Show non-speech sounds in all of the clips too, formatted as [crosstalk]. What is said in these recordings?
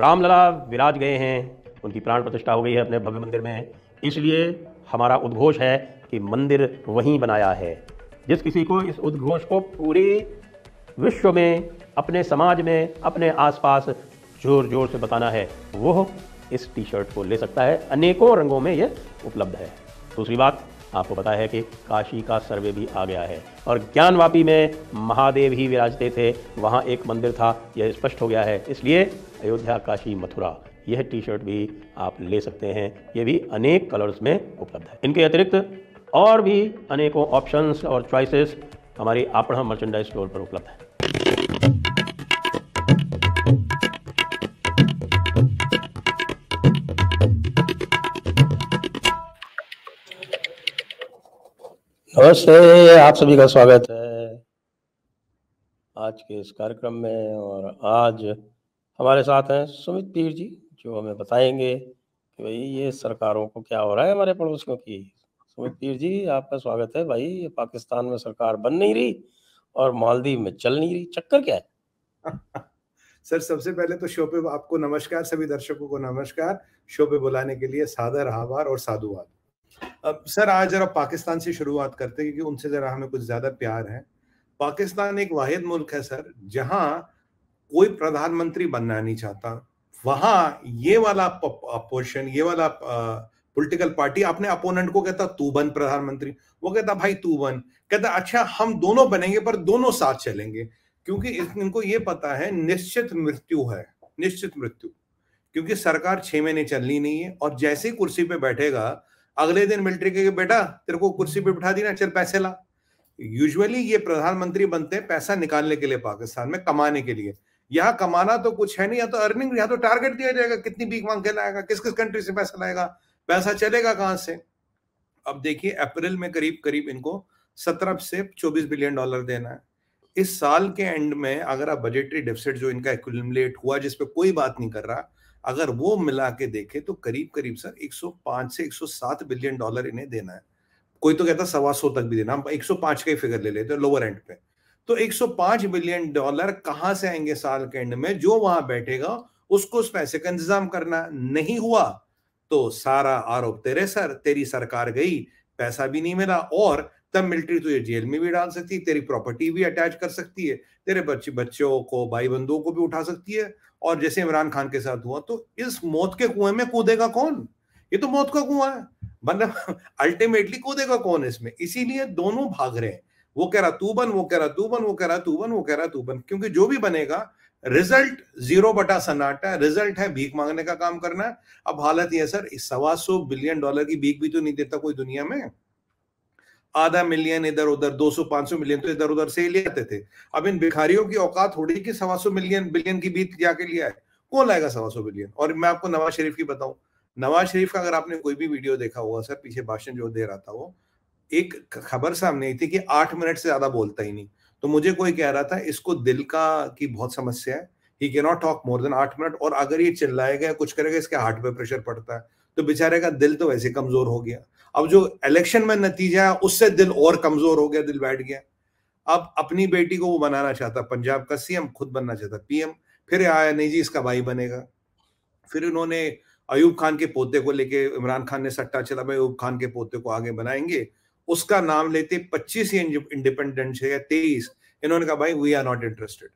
रामलला विराज गए हैं उनकी प्राण प्रतिष्ठा हो गई है अपने भव्य मंदिर में इसलिए हमारा उद्घोष है कि मंदिर वहीं बनाया है जिस किसी को इस उद्घोष को पूरे विश्व में अपने समाज में अपने आसपास जोर जोर से बताना है वह इस टी शर्ट को ले सकता है अनेकों रंगों में यह उपलब्ध है दूसरी बात आपको पता है कि काशी का सर्वे भी आ गया है और ज्ञानवापी में महादेव ही विराजते थे वहाँ एक मंदिर था यह स्पष्ट हो गया है इसलिए अयोध्या काशी मथुरा यह टी शर्ट भी आप ले सकते हैं ये भी अनेक कलर्स में उपलब्ध है इनके अतिरिक्त और भी अनेकों ऑप्शंस और चॉइसेस हमारी आपड़ा मर्चेंडाइज स्टोर पर उपलब्ध है नमस्ते आप सभी का स्वागत है आज के इस कार्यक्रम में और आज हमारे साथ हैं सुमित पीर जी जो हमें बताएंगे कि भाई ये सरकारों को क्या हो रहा है हमारे पड़ोसियों की सुमित पीर जी आपका स्वागत है भाई ये पाकिस्तान में सरकार बन नहीं रही और मालदीव में चल नहीं रही चक्कर क्या है [laughs] सर सबसे पहले तो शो पे आपको नमस्कार सभी दर्शकों को नमस्कार शो पे बुलाने के लिए सादर आभार और साधुवाद अब सर आज जरा पाकिस्तान से शुरुआत करते हैं क्योंकि उनसे जरा हमें कुछ ज्यादा प्यार है पाकिस्तान एक वाहिद मुल्क है सर जहां कोई प्रधानमंत्री बनना नहीं चाहता वहां ये वाला अपोजिशन ये वाला पॉलिटिकल पार्टी अपने अपोनेंट को कहता तू बन प्रधानमंत्री वो कहता भाई तू बन कहता अच्छा हम दोनों बनेंगे पर दोनों साथ चलेंगे क्योंकि इनको ये पता है निश्चित मृत्यु है निश्चित मृत्यु क्योंकि सरकार छह महीने चलनी नहीं है और जैसे ही कुर्सी पे बैठेगा अगले दिन मिलिट्री के बेटा तेरे को कुर्सी पे बिठा दी ना चल पैसे ला यूजुअली ये प्रधानमंत्री बनते हैं पैसा निकालने के लिए पाकिस्तान में कमाने के लिए यहाँ कमाना तो कुछ है नहीं या तो अर्निंग या तो टारगेट दिया जाएगा कितनी बीक मांग के लाएगा किस किस कंट्री से पैसा लाएगा पैसा चलेगा कहाँ से अब देखिए अप्रैल में करीब करीब इनको सत्रह से चौबीस बिलियन डॉलर देना है इस साल के एंड में अगर आप बजटरी डेफिसिट जो इनका एक्मलेट हुआ जिसपे कोई बात नहीं कर रहा अगर वो मिला के देखे तो करीब करीब सर 105 से 107 बिलियन डॉलर इन्हें देना है कोई तो कहता सवा सौ तक भी देना हम 105 का ही फिगर ले लेते हैं लोअर एंड पे तो 105 बिलियन डॉलर कहां से आएंगे साल के एंड में जो वहां बैठेगा उसको उस पैसे का इंतजाम करना नहीं हुआ तो सारा आरोप तेरे सर तेरी सरकार गई पैसा भी नहीं मिला और तब मिलिट्री तुझे जेल में भी डाल सकती है तेरी प्रॉपर्टी भी अटैच कर सकती है तेरे बच्चे बच्चों को भाई बंधुओं को भी उठा सकती है और जैसे इमरान खान के साथ हुआ तो इस मौत के कुएं में कूदेगा कौन ये तो मौत का कुआ है मतलब अल्टीमेटली [laughs] कूदेगा कौन इसमें इसीलिए दोनों भाग रहे हैं वो कह रहा तू बन वो कह रहा तू बन वो कह रहा तू बन वो कह रहा तू बन क्योंकि जो भी बनेगा रिजल्ट जीरो बटा सन्नाटा रिजल्ट है भीख मांगने का काम करना है अब हालत यह सर सवा सौ बिलियन डॉलर की भीख भी तो नहीं देता कोई दुनिया में आधा मिलियन इधर उधर 200-500 मिलियन तो इधर उधर से ही ले आते थे अब इन भिखारियों की औकात थोड़ी कि सवा सौ मिलियन बिलियन की बीत जाके लिया है कौन लाएगा सवा सौ बिलियन और मैं आपको नवाज शरीफ की बताऊं नवाज शरीफ का अगर आपने कोई भी वीडियो देखा होगा सर पीछे भाषण जो दे रहा था वो एक खबर सामने आई थी कि आठ मिनट से ज्यादा बोलता ही नहीं तो मुझे कोई कह रहा था इसको दिल का की बहुत समस्या है ही के नॉट टॉक मोर देन आठ मिनट और अगर ये चिल्लाएगा कुछ करेगा इसके हार्ट पे प्रेशर पड़ता है तो बेचारे का दिल तो वैसे कमजोर हो गया अब जो इलेक्शन में नतीजा है उससे दिल और कमजोर हो गया दिल बैठ गया अब अपनी बेटी को वो बनाना चाहता पंजाब का सीएम खुद बनना चाहता पीएम फिर आया नहीं जी इसका भाई बनेगा फिर उन्होंने अयूब खान के पोते को लेके इमरान खान ने सट्टा चला भाई अयूब खान के पोते को आगे बनाएंगे उसका नाम लेते पच्चीस ही इंडिपेंडेंट है तेईस इन्होंने कहा भाई वी आर नॉट इंटरेस्टेड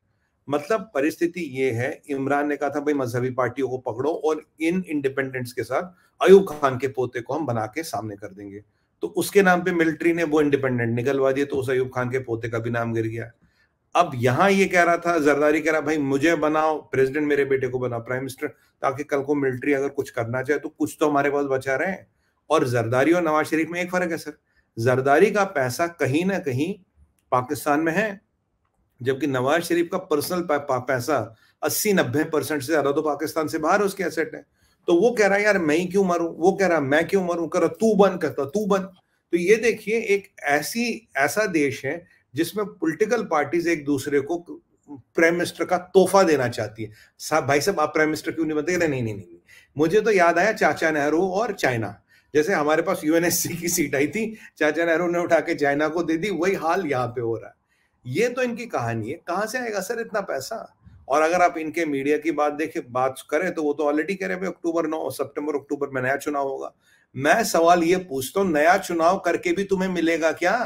मतलब परिस्थिति ये है इमरान ने कहा था भाई मजहबी पार्टियों को पकड़ो और इन इंडिपेंडेंट्स के साथ अयूब खान के पोते को हम बना के सामने कर देंगे तो उसके नाम पे मिलिट्री ने वो इंडिपेंडेंट निकलवा दिया तो उस अयूब खान के पोते का भी नाम गिर गया अब यहां ये कह रहा था जरदारी कह रहा भाई मुझे बनाओ प्रेसिडेंट मेरे बेटे को बनाओ प्राइम मिनिस्टर ताकि कल को मिलिट्री अगर कुछ करना चाहे तो कुछ तो हमारे पास बचा रहे और जरदारी और नवाज शरीफ में एक फर्क है सर जरदारी का पैसा कहीं ना कहीं पाकिस्तान में है जबकि नवाज शरीफ का पर्सनल पैसा अस्सी नब्बे परसेंट से ज्यादा तो पाकिस्तान से बाहर उसके एसेट है तो वो कह रहा है यार मैं ही क्यों मरूं वो कह रहा मैं क्यों मरूं कह रहा तू बन कहता तो तू बन तो ये देखिए एक ऐसी ऐसा देश है जिसमें पॉलिटिकल पार्टीज एक दूसरे को प्राइम मिनिस्टर का तोहफा देना चाहती है साहब भाई साहब आप प्राइम मिनिस्टर क्यों नहीं बनते नहीं, नहीं नहीं मुझे तो याद आया चाचा नेहरू और चाइना जैसे हमारे पास यूएनएससी की सीट आई थी चाचा नेहरू ने उठा के चाइना को दे दी वही हाल यहाँ पे हो रहा है ये तो इनकी कहानी है कहां से आएगा सर इतना पैसा और अगर आप इनके मीडिया की बात देखे बात करें तो वो तो ऑलरेडी कह रहे हैं अक्टूबर नौ सितंबर अक्टूबर में नया चुनाव होगा मैं सवाल ये पूछता हूँ नया चुनाव करके भी तुम्हें मिलेगा क्या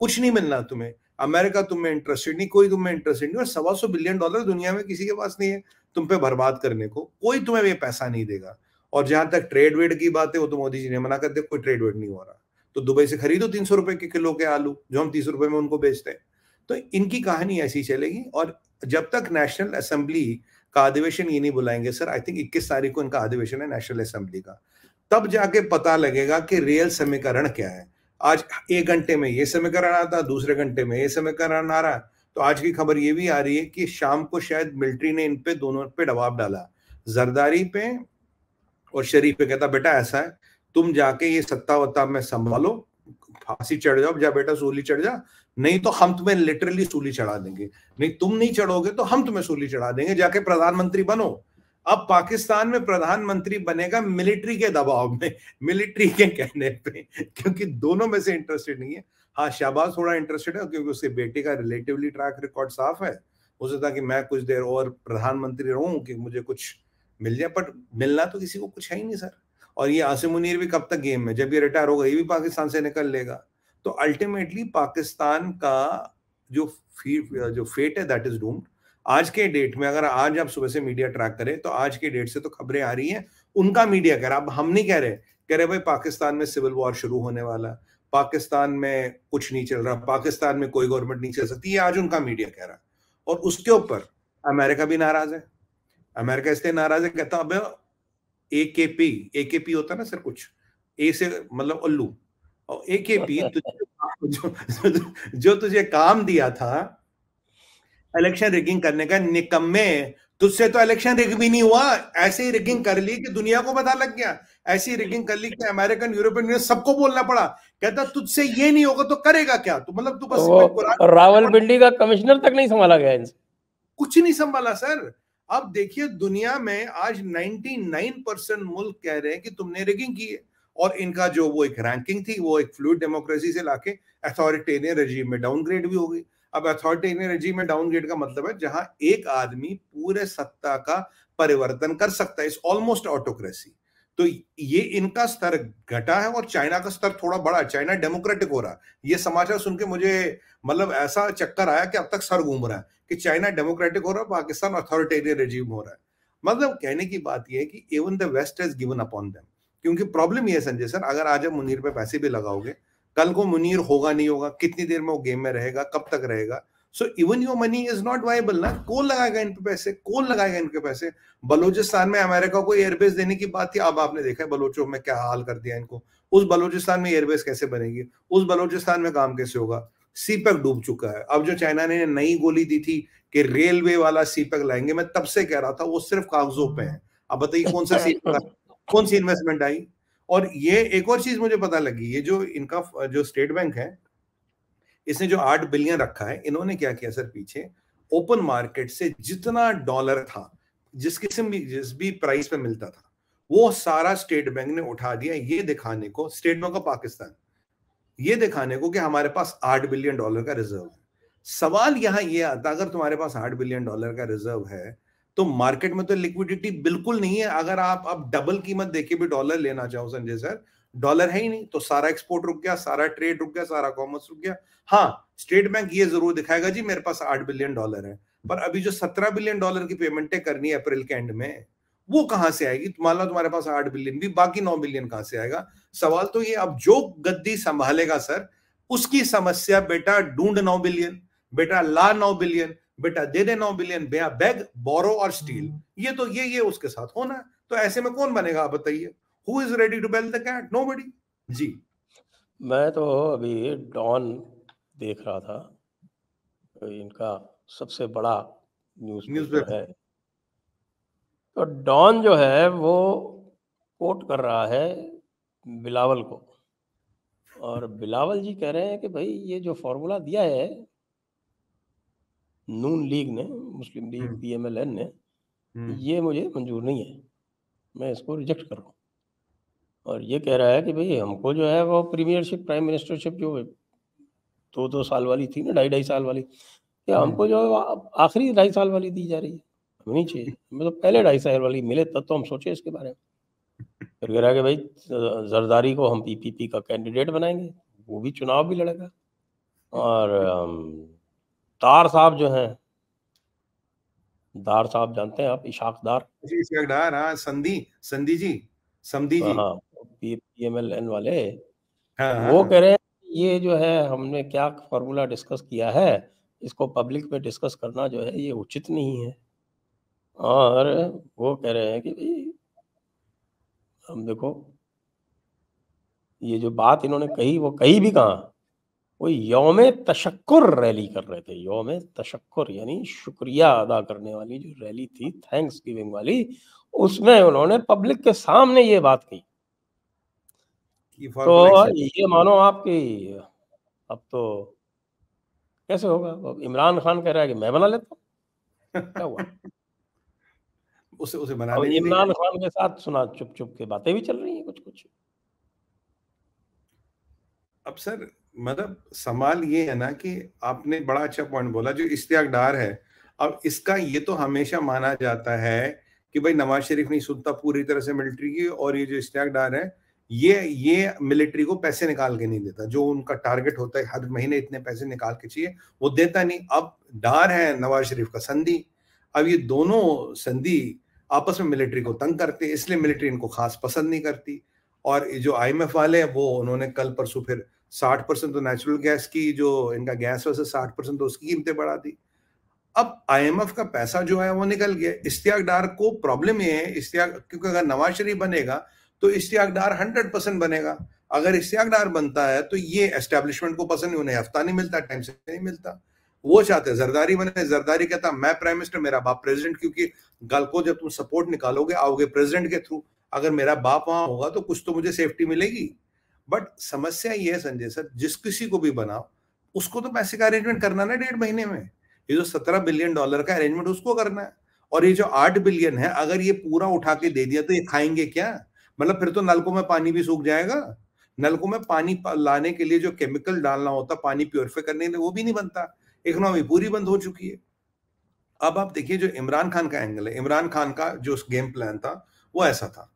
कुछ नहीं मिलना तुम्हें अमेरिका तुम्हें इंटरेस्टेड नहीं कोई तुम्हें इंटरेस्टेड नहीं और सवा सौ बिलियन डॉलर दुनिया में किसी के पास नहीं है तुम पे बर्बाद करने को कोई तुम्हें ये पैसा नहीं देगा और जहां तक ट्रेड वेड की बात है वो तो मोदी जी ने मना कर दिया कोई ट्रेड वेड नहीं हो रहा तो दुबई से खरीदो तीन सौ रुपए के किलो के आलू जो हम तीस रुपए में उनको बेचते हैं तो इनकी कहानी ऐसी चलेगी और जब तक नेशनल असेंबली का अधिवेशन ये नहीं बुलाएंगे सर आई थिंक इक्कीस तारीख को इनका अधिवेशन है नेशनल असेंबली का तब जाके पता लगेगा कि रियल समीकरण क्या है आज एक घंटे में ये समीकरण आता दूसरे घंटे में ये समीकरण आ रहा है तो आज की खबर ये भी आ रही है कि शाम को शायद मिलिट्री ने इन पे दोनों पे दबाव डाला जरदारी पे और शरीफ पे कहता बेटा ऐसा है तुम जाके ये सत्ता वत्ता में संभालो फांसी चढ़ जाओ जा बेटा सूली चढ़ जा नहीं तो हम तुम्हें लिटरली सूली चढ़ा देंगे नहीं तुम नहीं चढ़ोगे तो हम तुम्हें सूली चढ़ा देंगे जाके प्रधानमंत्री बनो अब पाकिस्तान में प्रधानमंत्री बनेगा मिलिट्री के दबाव में मिलिट्री के कहने पे क्योंकि दोनों में से इंटरेस्टेड नहीं है हाँ शाहबाज थोड़ा इंटरेस्टेड है क्योंकि उसके बेटे का रिलेटिवली ट्रैक रिकॉर्ड साफ है उसे था कि मैं कुछ देर और प्रधानमंत्री रहूं कि मुझे कुछ मिल जाए बट मिलना तो किसी को कुछ है ही नहीं सर और ये आसिम मुनीर भी कब तक गेम है जब ये रिटायर होगा ये भी पाकिस्तान से निकल लेगा तो अल्टीमेटली पाकिस्तान का जो जो फेट है दैट इज डूम्ड आज के डेट में अगर आज आप सुबह से मीडिया ट्रैक करें तो आज के डेट से तो खबरें आ रही हैं उनका मीडिया कह रहा अब हम नहीं कह रहे कह रहे भाई पाकिस्तान में सिविल वॉर शुरू होने वाला पाकिस्तान में कुछ नहीं चल रहा पाकिस्तान में कोई गवर्नमेंट नहीं चल सकती ये आज उनका मीडिया कह रहा और उसके ऊपर अमेरिका भी नाराज है अमेरिका इसलिए नाराज है कहता अब ए के पी ए के पी होता ना सर कुछ ए से मतलब उल्लू और ए के जो, जो तुझे काम दिया था इलेक्शन रिगिंग करने का निकम्मे तुझसे तो इलेक्शन रिग भी नहीं हुआ ऐसे ही रिगिंग कर ली कि दुनिया को पता लग गया ऐसी रिगिंग कर ली कि अमेरिकन यूरोपियन यूनियन सबको बोलना पड़ा कहता तुझसे ये नहीं होगा तो करेगा क्या तू तो मतलब तू बस तो रावलपिंडी का कमिश्नर तक नहीं संभाला गया इनसे कुछ नहीं संभाला सर अब देखिए दुनिया में आज 99 परसेंट मुल्क कह रहे हैं कि तुमने रिगिंग की है और इनका जो वो एक रैंकिंग थी वो एक फ्लूड डेमोक्रेसी से लाके अथॉरिटेरियन रजीम में डाउनग्रेड भी हो गई अब अथॉरिटेरियन रजीम में डाउनग्रेड का मतलब है जहां एक आदमी पूरे सत्ता का परिवर्तन कर सकता है इस ऑलमोस्ट ऑटोक्रेसी तो ये इनका स्तर घटा है और चाइना का स्तर थोड़ा बड़ा चाइना डेमोक्रेटिक हो रहा है ये समाचार सुन के मुझे मतलब ऐसा चक्कर आया कि अब तक सर घूम रहा है कि चाइना डेमोक्रेटिक हो रहा है पाकिस्तान अथॉरिटेरियन रजीम हो रहा है मतलब कहने की बात यह है कि even the waste is given upon them क्योंकि प्रॉब्लम ये है संजय सर अगर आज आप मुनीर पे पैसे भी लगाओगे कल को मुनीर होगा नहीं होगा कितनी देर में वो गेम में रहेगा कब तक रहेगा so even your money is not viable ना कौन लगाएगा इन पे पैसे कौन लगाएगा इनके पैसे बलोचिस्तान में अमेरिका को एयरबेस देने की बात थी अब आपने देखा है बलोचो में क्या हाल कर दिया इनको उस बलोचिस्तान में एयरबेस कैसे बनेगी उस बलोचिस्तान में काम कैसे होगा सीपेक e डूब चुका है अब जो चाइना ने नई गोली दी थी कि रेलवे वाला सीपेक e लाएंगे मैं तब से कह रहा था वो सिर्फ कागजों पे है अब बताइए कौन सा सीपेक [laughs] कौन सी इन्वेस्टमेंट आई और ये एक और चीज मुझे पता लगी ये जो इनका जो स्टेट बैंक है इसने जो आठ बिलियन रखा है इन्होंने क्या किया सर पीछे ओपन मार्केट से जितना डॉलर था जिस किस्म भी जिस भी प्राइस पे मिलता था वो सारा स्टेट बैंक ने उठा दिया ये दिखाने को स्टेट बैंक ऑफ पाकिस्तान ये दिखाने को कि हमारे पास आठ बिलियन डॉलर का रिजर्व है सवाल यहाँ ये आता अगर तुम्हारे पास आठ बिलियन डॉलर का रिजर्व है तो मार्केट में तो लिक्विडिटी बिल्कुल नहीं है अगर आप अब डबल कीमत देके भी डॉलर लेना चाहो संजय सर डॉलर है ही नहीं तो सारा एक्सपोर्ट रुक गया सारा ट्रेड रुक गया सारा कॉमर्स रुक गया हाँ स्टेट बैंक ये जरूर दिखाएगा जी मेरे पास आठ बिलियन डॉलर है पर अभी जो सत्रह बिलियन डॉलर की पेमेंटें करनी है अप्रैल के एंड में वो कहां से आएगी मान लो तुम्हारे पास आठ बिलियन भी बाकी नौ बिलियन कहां से आएगा सवाल तो ये अब जो गद्दी संभालेगा सर उसकी समस्या बेटा ढूंढ नौ बिलियन बेटा ला नौ बिलियन बेटा दे दे नौ बिलियन बया बैग बोरो और स्टील हम्म। ये तो ये ये उसके साथ होना है तो ऐसे में कौन बनेगा आप बताइए who is ready to bell the cat no जी मैं तो अभी डॉन देख रहा था इनका सबसे बड़ा न्यूज न्यूज है तो डॉन जो है वो कोट कर रहा है बिलावल को और बिलावल जी कह रहे हैं कि भाई ये जो फॉर्मूला दिया है नून लीग ने Muslim League P M L N ने हम्म। ये मुझे मंजूर नहीं है मैं इसको रिजेक्ट कर रहा हूँ और ये कह रहा है कि भाई हमको जो है वो प्रीमियरशिप प्राइम मिनिस्टरशिप जो दो दो साल वाली थी ना ढाई ढाई साल वाली या हम्म। हमको जो है आखिरी ढाई साल वाली दी जा रही है हमें चाहिए हमें तो पहले ढाई साल वाली मिले तब तो हम सोचे इसके बारे में फिर कह रहा है कि भाई जरदारी को हम पीपीपी का कैंडिडेट बनाएंगे वो भी चुनाव भी लड़ेगा और हम्म। दार साहब जो हैं दार साहब जानते हैं आप इशाक दार इशाक दार हाँ संधि संधि जी समधी जी हाँ P, P M L N वाले हाँ, हाँ, वो कह रहे हैं ये जो है हमने क्या फॉर्मूला डिस्कस किया है इसको पब्लिक में डिस्कस करना जो है ये उचित नहीं है और वो कह रहे हैं कि भाई हम देखो ये जो बात इन्होंने कही वो कही भी कहा वो योम तशक्र रैली कर रहे थे योम तशक्र यानी शुक्रिया अदा करने वाली जो रैली थी थैंक्स गिविंग वाली उसमें उन्होंने पब्लिक के सामने ये बात कही तो ये मानो आपकी अब तो कैसे होगा इमरान खान कह रहा है कि मैं बना लेता क्या हुआ [laughs] उसे उसे बना इमरान खान के साथ सुना चुप चुप के बातें भी चल रही हैं कुछ कुछ अब सर मतलब सवाल ये है ना कि आपने बड़ा अच्छा पॉइंट बोला जो इश्तियाकदार है अब इसका ये तो हमेशा माना जाता है कि भाई नवाज शरीफ नहीं सुनता पूरी तरह से मिलिट्री की और ये जो इश्तियाकदार है ये ये मिलिट्री को पैसे निकाल के नहीं देता जो उनका टारगेट होता है हर महीने इतने पैसे निकाल के चाहिए वो देता नहीं अब डार है नवाज शरीफ का संधि अब ये दोनों संधि आपस में मिलिट्री को तंग करते हैं इसलिए मिलिट्री इनको खास पसंद नहीं करती और जो आईएमएफ वाले हैं वो उन्होंने कल परसों फिर साठ परसेंट तो नेचुरल गैस की जो इनका गैस वैसे साठ परसेंट तो उसकी कीमतें बढ़ा दी अब आईएमएफ का पैसा जो है वो निकल गया इश्तियाक डार को प्रॉब्लम ये है इश्तियाक क्योंकि अगर नवाज शरीफ बनेगा तो इश्तियाक डार हंड्रेड परसेंट बनेगा अगर इश्तियाक डार बनता है तो ये एस्टेब्लिशमेंट को पसंद नहीं उन्हें हफ्ता नहीं मिलता टाइम से नहीं मिलता वो चाहते जरदारी बने जरदारी कहता मैं प्राइम मिनिस्टर मेरा बाप प्रेजिडेंट क्योंकि गल को जब तुम सपोर्ट निकालोगे आओगे प्रेजिडेंट के थ्रू अगर मेरा बाप वहां होगा तो कुछ तो मुझे सेफ्टी मिलेगी बट समस्या ये है संजय सर जिस किसी को भी बनाओ उसको तो पैसे का अरेंजमेंट करना ना डेढ़ महीने में ये जो सत्रह बिलियन डॉलर का अरेंजमेंट उसको करना है और ये जो आठ बिलियन है अगर ये पूरा उठा के दे दिया तो ये खाएंगे क्या मतलब फिर तो नलकों में पानी भी सूख जाएगा नलकों में पानी लाने के लिए जो केमिकल डालना होता पानी प्योरीफाई करने के लिए वो भी नहीं बनता इकोनॉमी पूरी बंद हो चुकी है अब आप देखिए जो इमरान खान का एंगल है इमरान खान का जो गेम प्लान था वो ऐसा था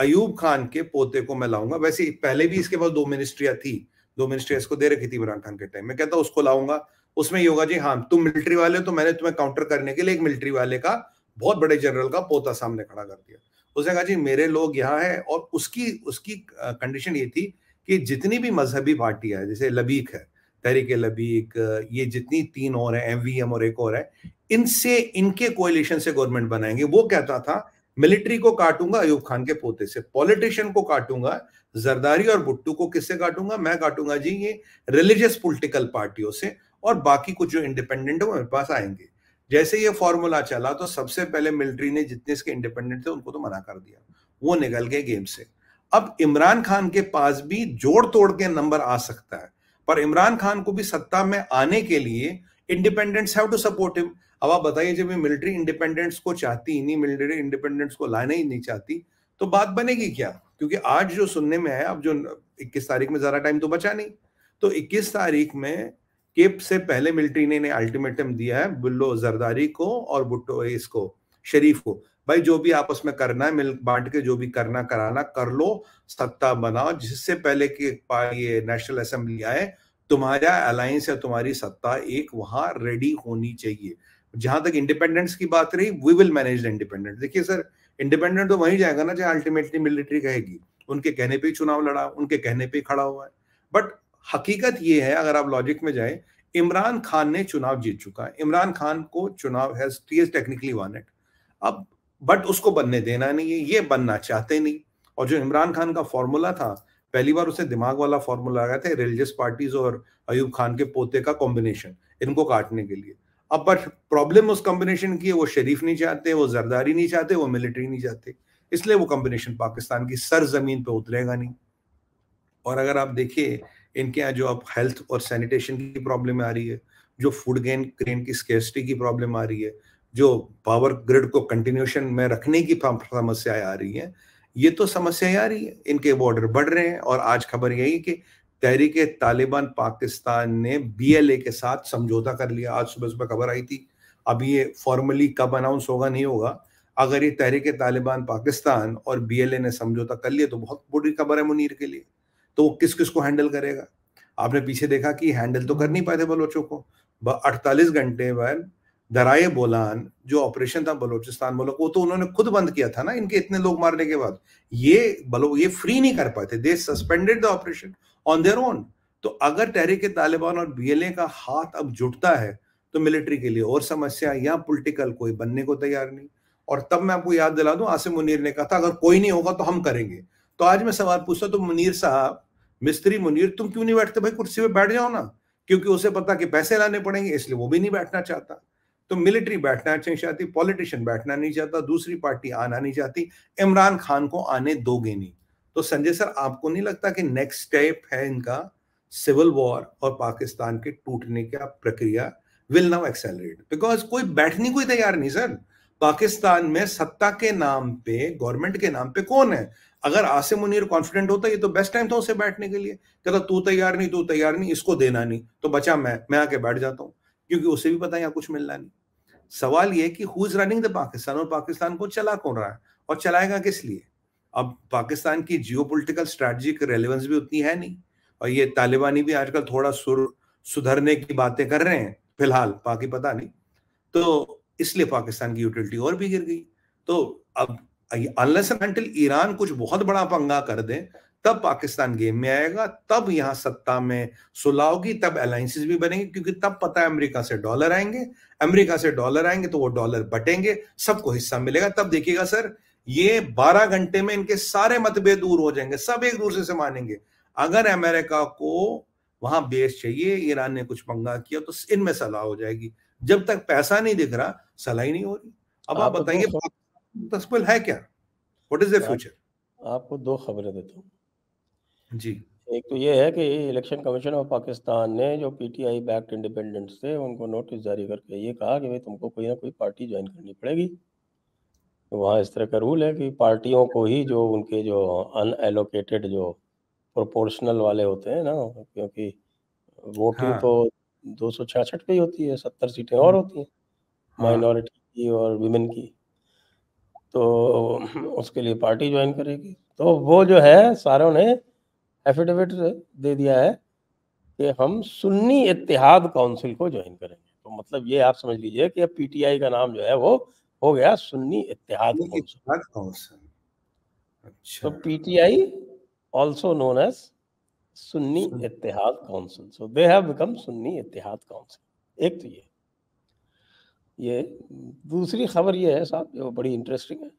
अयूब खान के पोते को मैं लाऊंगा वैसे पहले भी इसके पास दो मिनिस्ट्रिया थी दो मिनिस्ट्रिया इसको दे रखी थी इमरान खान के टाइम मैं कहता उसको लाऊंगा उसमें ये होगा जी हाँ तुम मिलिट्री वाले तो मैंने तुम्हें काउंटर करने के लिए एक मिलिट्री वाले का बहुत बड़े जनरल का पोता सामने खड़ा कर दिया उसने कहा जी मेरे लोग यहाँ है और उसकी उसकी कंडीशन ये थी कि जितनी भी मजहबी पार्टियां जैसे लबीक है तहरीक लबीक ये जितनी तीन और है एम और एक और है इनसे इनके कोयलिशन से गवर्नमेंट बनाएंगे वो कहता था मिलिट्री को काटूंगा अयूब खान के पोते से पॉलिटिशियन को काटूंगा जरदारी और भुट्टू को किससे काटूंगा मैं काटूंगा जी ये रिलीजियस पॉलिटिकल पार्टियों से और बाकी कुछ जो इंडिपेंडेंट है वो मेरे पास आएंगे जैसे ये फॉर्मूला चला तो सबसे पहले मिलिट्री ने जितने इसके इंडिपेंडेंट थे उनको तो मना कर दिया वो निकल गए गेम से अब इमरान खान के पास भी जोड़ तोड़ के नंबर आ सकता है पर इमरान खान को भी सत्ता में आने के लिए independents have to support him अब आप बताइए जब ये मिलिट्री इंडिपेंडेंस को चाहती ही नहीं मिलिट्री इंडिपेंडेंस को लाना ही नहीं चाहती तो बात बनेगी क्या क्योंकि आज जो सुनने में है अब जो 21 तारीख में ज़्यादा टाइम तो बचा नहीं तो 21 तारीख में केप से पहले मिलिट्री ने, इन्हें अल्टीमेटम दिया है बुल्लो जरदारी को और बुट्टो इसको शरीफ को भाई जो भी आपस में करना है मिल बांट के जो भी करना कराना कर लो सत्ता बनाओ जिससे पहले कि ये नेशनल असेंबली आए तुम्हारा अलायंस या तुम्हारी सत्ता एक वहां रेडी होनी चाहिए जहां तक इंडिपेंडेंस की बात रही we will manage the independent देखिए सर इंडिपेंडेंट तो वहीं जाएगा ना जहां अल्टीमेटली मिलिट्री कहेगी उनके कहने पे ही चुनाव लड़ा उनके कहने पे ही खड़ा हुआ है बट हकीकत ये है अगर आप लॉजिक में जाए इमरान खान ने चुनाव जीत चुका है इमरान खान को चुनाव हैज टेक्निकली वन इट अब बट उसको बनने देना नहीं है ये बनना चाहते नहीं और जो इमरान खान का फॉर्मूला था पहली बार उसे दिमाग वाला फॉर्मूला आया था रिलीजियस पार्टीज और अयूब खान के पोते का कॉम्बिनेशन इनको काटने के लिए अब बट प्रॉब्लम उस कॉम्बिनेशन की है वो शरीफ नहीं चाहते वो जरदारी नहीं चाहते वो मिलिट्री नहीं चाहते इसलिए वो कॉम्बिनेशन पाकिस्तान की सरजमीन पर उतरेगा नहीं और अगर आप देखिए इनके यहाँ जो अब हेल्थ और सैनिटेशन की प्रॉब्लम आ रही है जो फूड गेन ग्रेन की स्केसिटी की प्रॉब्लम आ रही है जो पावर ग्रिड को कंटिन्यूशन में रखने की समस्याएं आ रही हैं ये तो समस्याएं आ रही है इनके बॉर्डर बढ़ रहे हैं और आज खबर यही कि तहरीक तालिबान पाकिस्तान ने बीएलए के साथ समझौता कर लिया आज सुबह सुबह खबर आई थी अब ये फॉर्मली कब अनाउंस होगा नहीं होगा अगर ये तहरीक तालिबान पाकिस्तान और बीएलए ने समझौता कर लिया तो बहुत बुरी खबर है मुनीर के लिए तो वो किस किस को हैंडल करेगा आपने पीछे देखा कि हैंडल तो कर नहीं पाए थे बलोचों को अड़तालीस घंटे बाद दराए बोलान जो ऑपरेशन था बलोचिस्तान बोलो वो तो उन्होंने खुद बंद किया था ना इनके इतने लोग मारने के बाद ये बलो ये फ्री नहीं कर पाए थे they suspended the operation on their own तो अगर तहरीक तालिबान और बीएलए का हाथ अब जुटता है तो मिलिट्री के लिए और समस्या या पॉलिटिकल कोई बनने को तैयार नहीं और तब मैं आपको याद दिला दूं आसिम मुनीर ने कहा था अगर कोई नहीं होगा तो हम करेंगे तो आज मैं सवाल पूछता तो मुनीर साहब मिस्त्री मुनीर तुम क्यों नहीं बैठते भाई कुर्सी पे बैठ जाओ ना क्योंकि उसे पता कि पैसे लाने पड़ेंगे इसलिए वो भी नहीं बैठना चाहता तो मिलिट्री बैठना नहीं चाहती पॉलिटिशियन बैठना नहीं चाहता दूसरी पार्टी आना नहीं चाहती इमरान खान को आने दोगे नहीं तो संजय सर आपको नहीं लगता कि नेक्स्ट स्टेप है इनका सिविल वॉर और पाकिस्तान के टूटने का प्रक्रिया विल नाउ एक्सेलरेट बिकॉज कोई बैठने कोई तैयार नहीं सर पाकिस्तान में सत्ता के नाम पे गवर्नमेंट के नाम पे कौन है अगर आसिम मुनीर कॉन्फिडेंट होता ये तो बेस्ट टाइम था उसे बैठने के लिए कहता तू तैयार नहीं तू तैयार नहीं इसको देना नहीं तो बचा मैं मैं आके बैठ जाता हूँ क्योंकि उसे भी पता यहाँ कुछ मिलना नहीं सवाल ये कि who is running the Pakistan और पाकिस्तान को चला कौन रहा है और चलाएगा किस लिए अब पाकिस्तान की जियो पोलिटिकल स्ट्रैटी रेलिवेंस भी उतनी है नहीं और ये तालिबानी भी आजकल थोड़ा सुर सुधरने की बातें कर रहे हैं फिलहाल बाकी पता नहीं तो इसलिए पाकिस्तान की यूटिलिटी और भी गिर गई तो अब अनलेस अनटिल ईरान कुछ बहुत बड़ा पंगा कर दे तब पाकिस्तान गेम में आएगा तब यहाँ सत्ता में सुलह होगी तब अलायसेज भी बनेंगे क्योंकि तब पता है अमेरिका से डॉलर आएंगे अमेरिका से डॉलर आएंगे तो वो डॉलर बटेंगे सबको हिस्सा मिलेगा तब देखिएगा सर ये 12 घंटे में इनके सारे मतभेद दूर हो जाएंगे सब एक दूसरे से मानेंगे अगर अमेरिका को वहां बेस चाहिए ईरान ने कुछ पंगा किया तो इनमें सलाह हो जाएगी जब तक पैसा नहीं दिख रहा सलाह ही नहीं हो रही अब आप बताइए मुस्तबिल है क्या व्हाट इज द फ्यूचर आपको दो खबरें देता हूँ जी एक तो ये है कि इलेक्शन कमीशन ऑफ पाकिस्तान ने जो पीटीआई बैक्ड इंडिपेंडेंट थे उनको नोटिस जारी करके ये कहा कि भाई तुमको कोई ना कोई पार्टी ज्वाइन करनी पड़ेगी तो वहाँ इस तरह का रूल है कि पार्टियों को ही जो उनके जो अनएलोकेटेड जो प्रोपोर्शनल वाले होते हैं ना क्योंकि वोटिंग हाँ। तो दो सौ छियासठ पे ही होती है सत्तर सीटें और हम्म। होती हैं माइनॉरिटी हाँ। की और विमेन की तो उसके लिए पार्टी ज्वाइन करेगी तो वो जो है सारों ने एफिडेविट दे दिया है कि हम सुन्नी इतिहाद काउंसिल को ज्वाइन करेंगे तो मतलब ये आप समझ लीजिए कि अब पीटीआई का नाम जो है वो हो गया सुन्नी इतिहाद हाँ। अच्छा तो PTI also known as Sunni Ittehad Council so they have become Sunni Ittehad Council एक तो ये ये दूसरी खबर ये है साहब जो बड़ी इंटरेस्टिंग है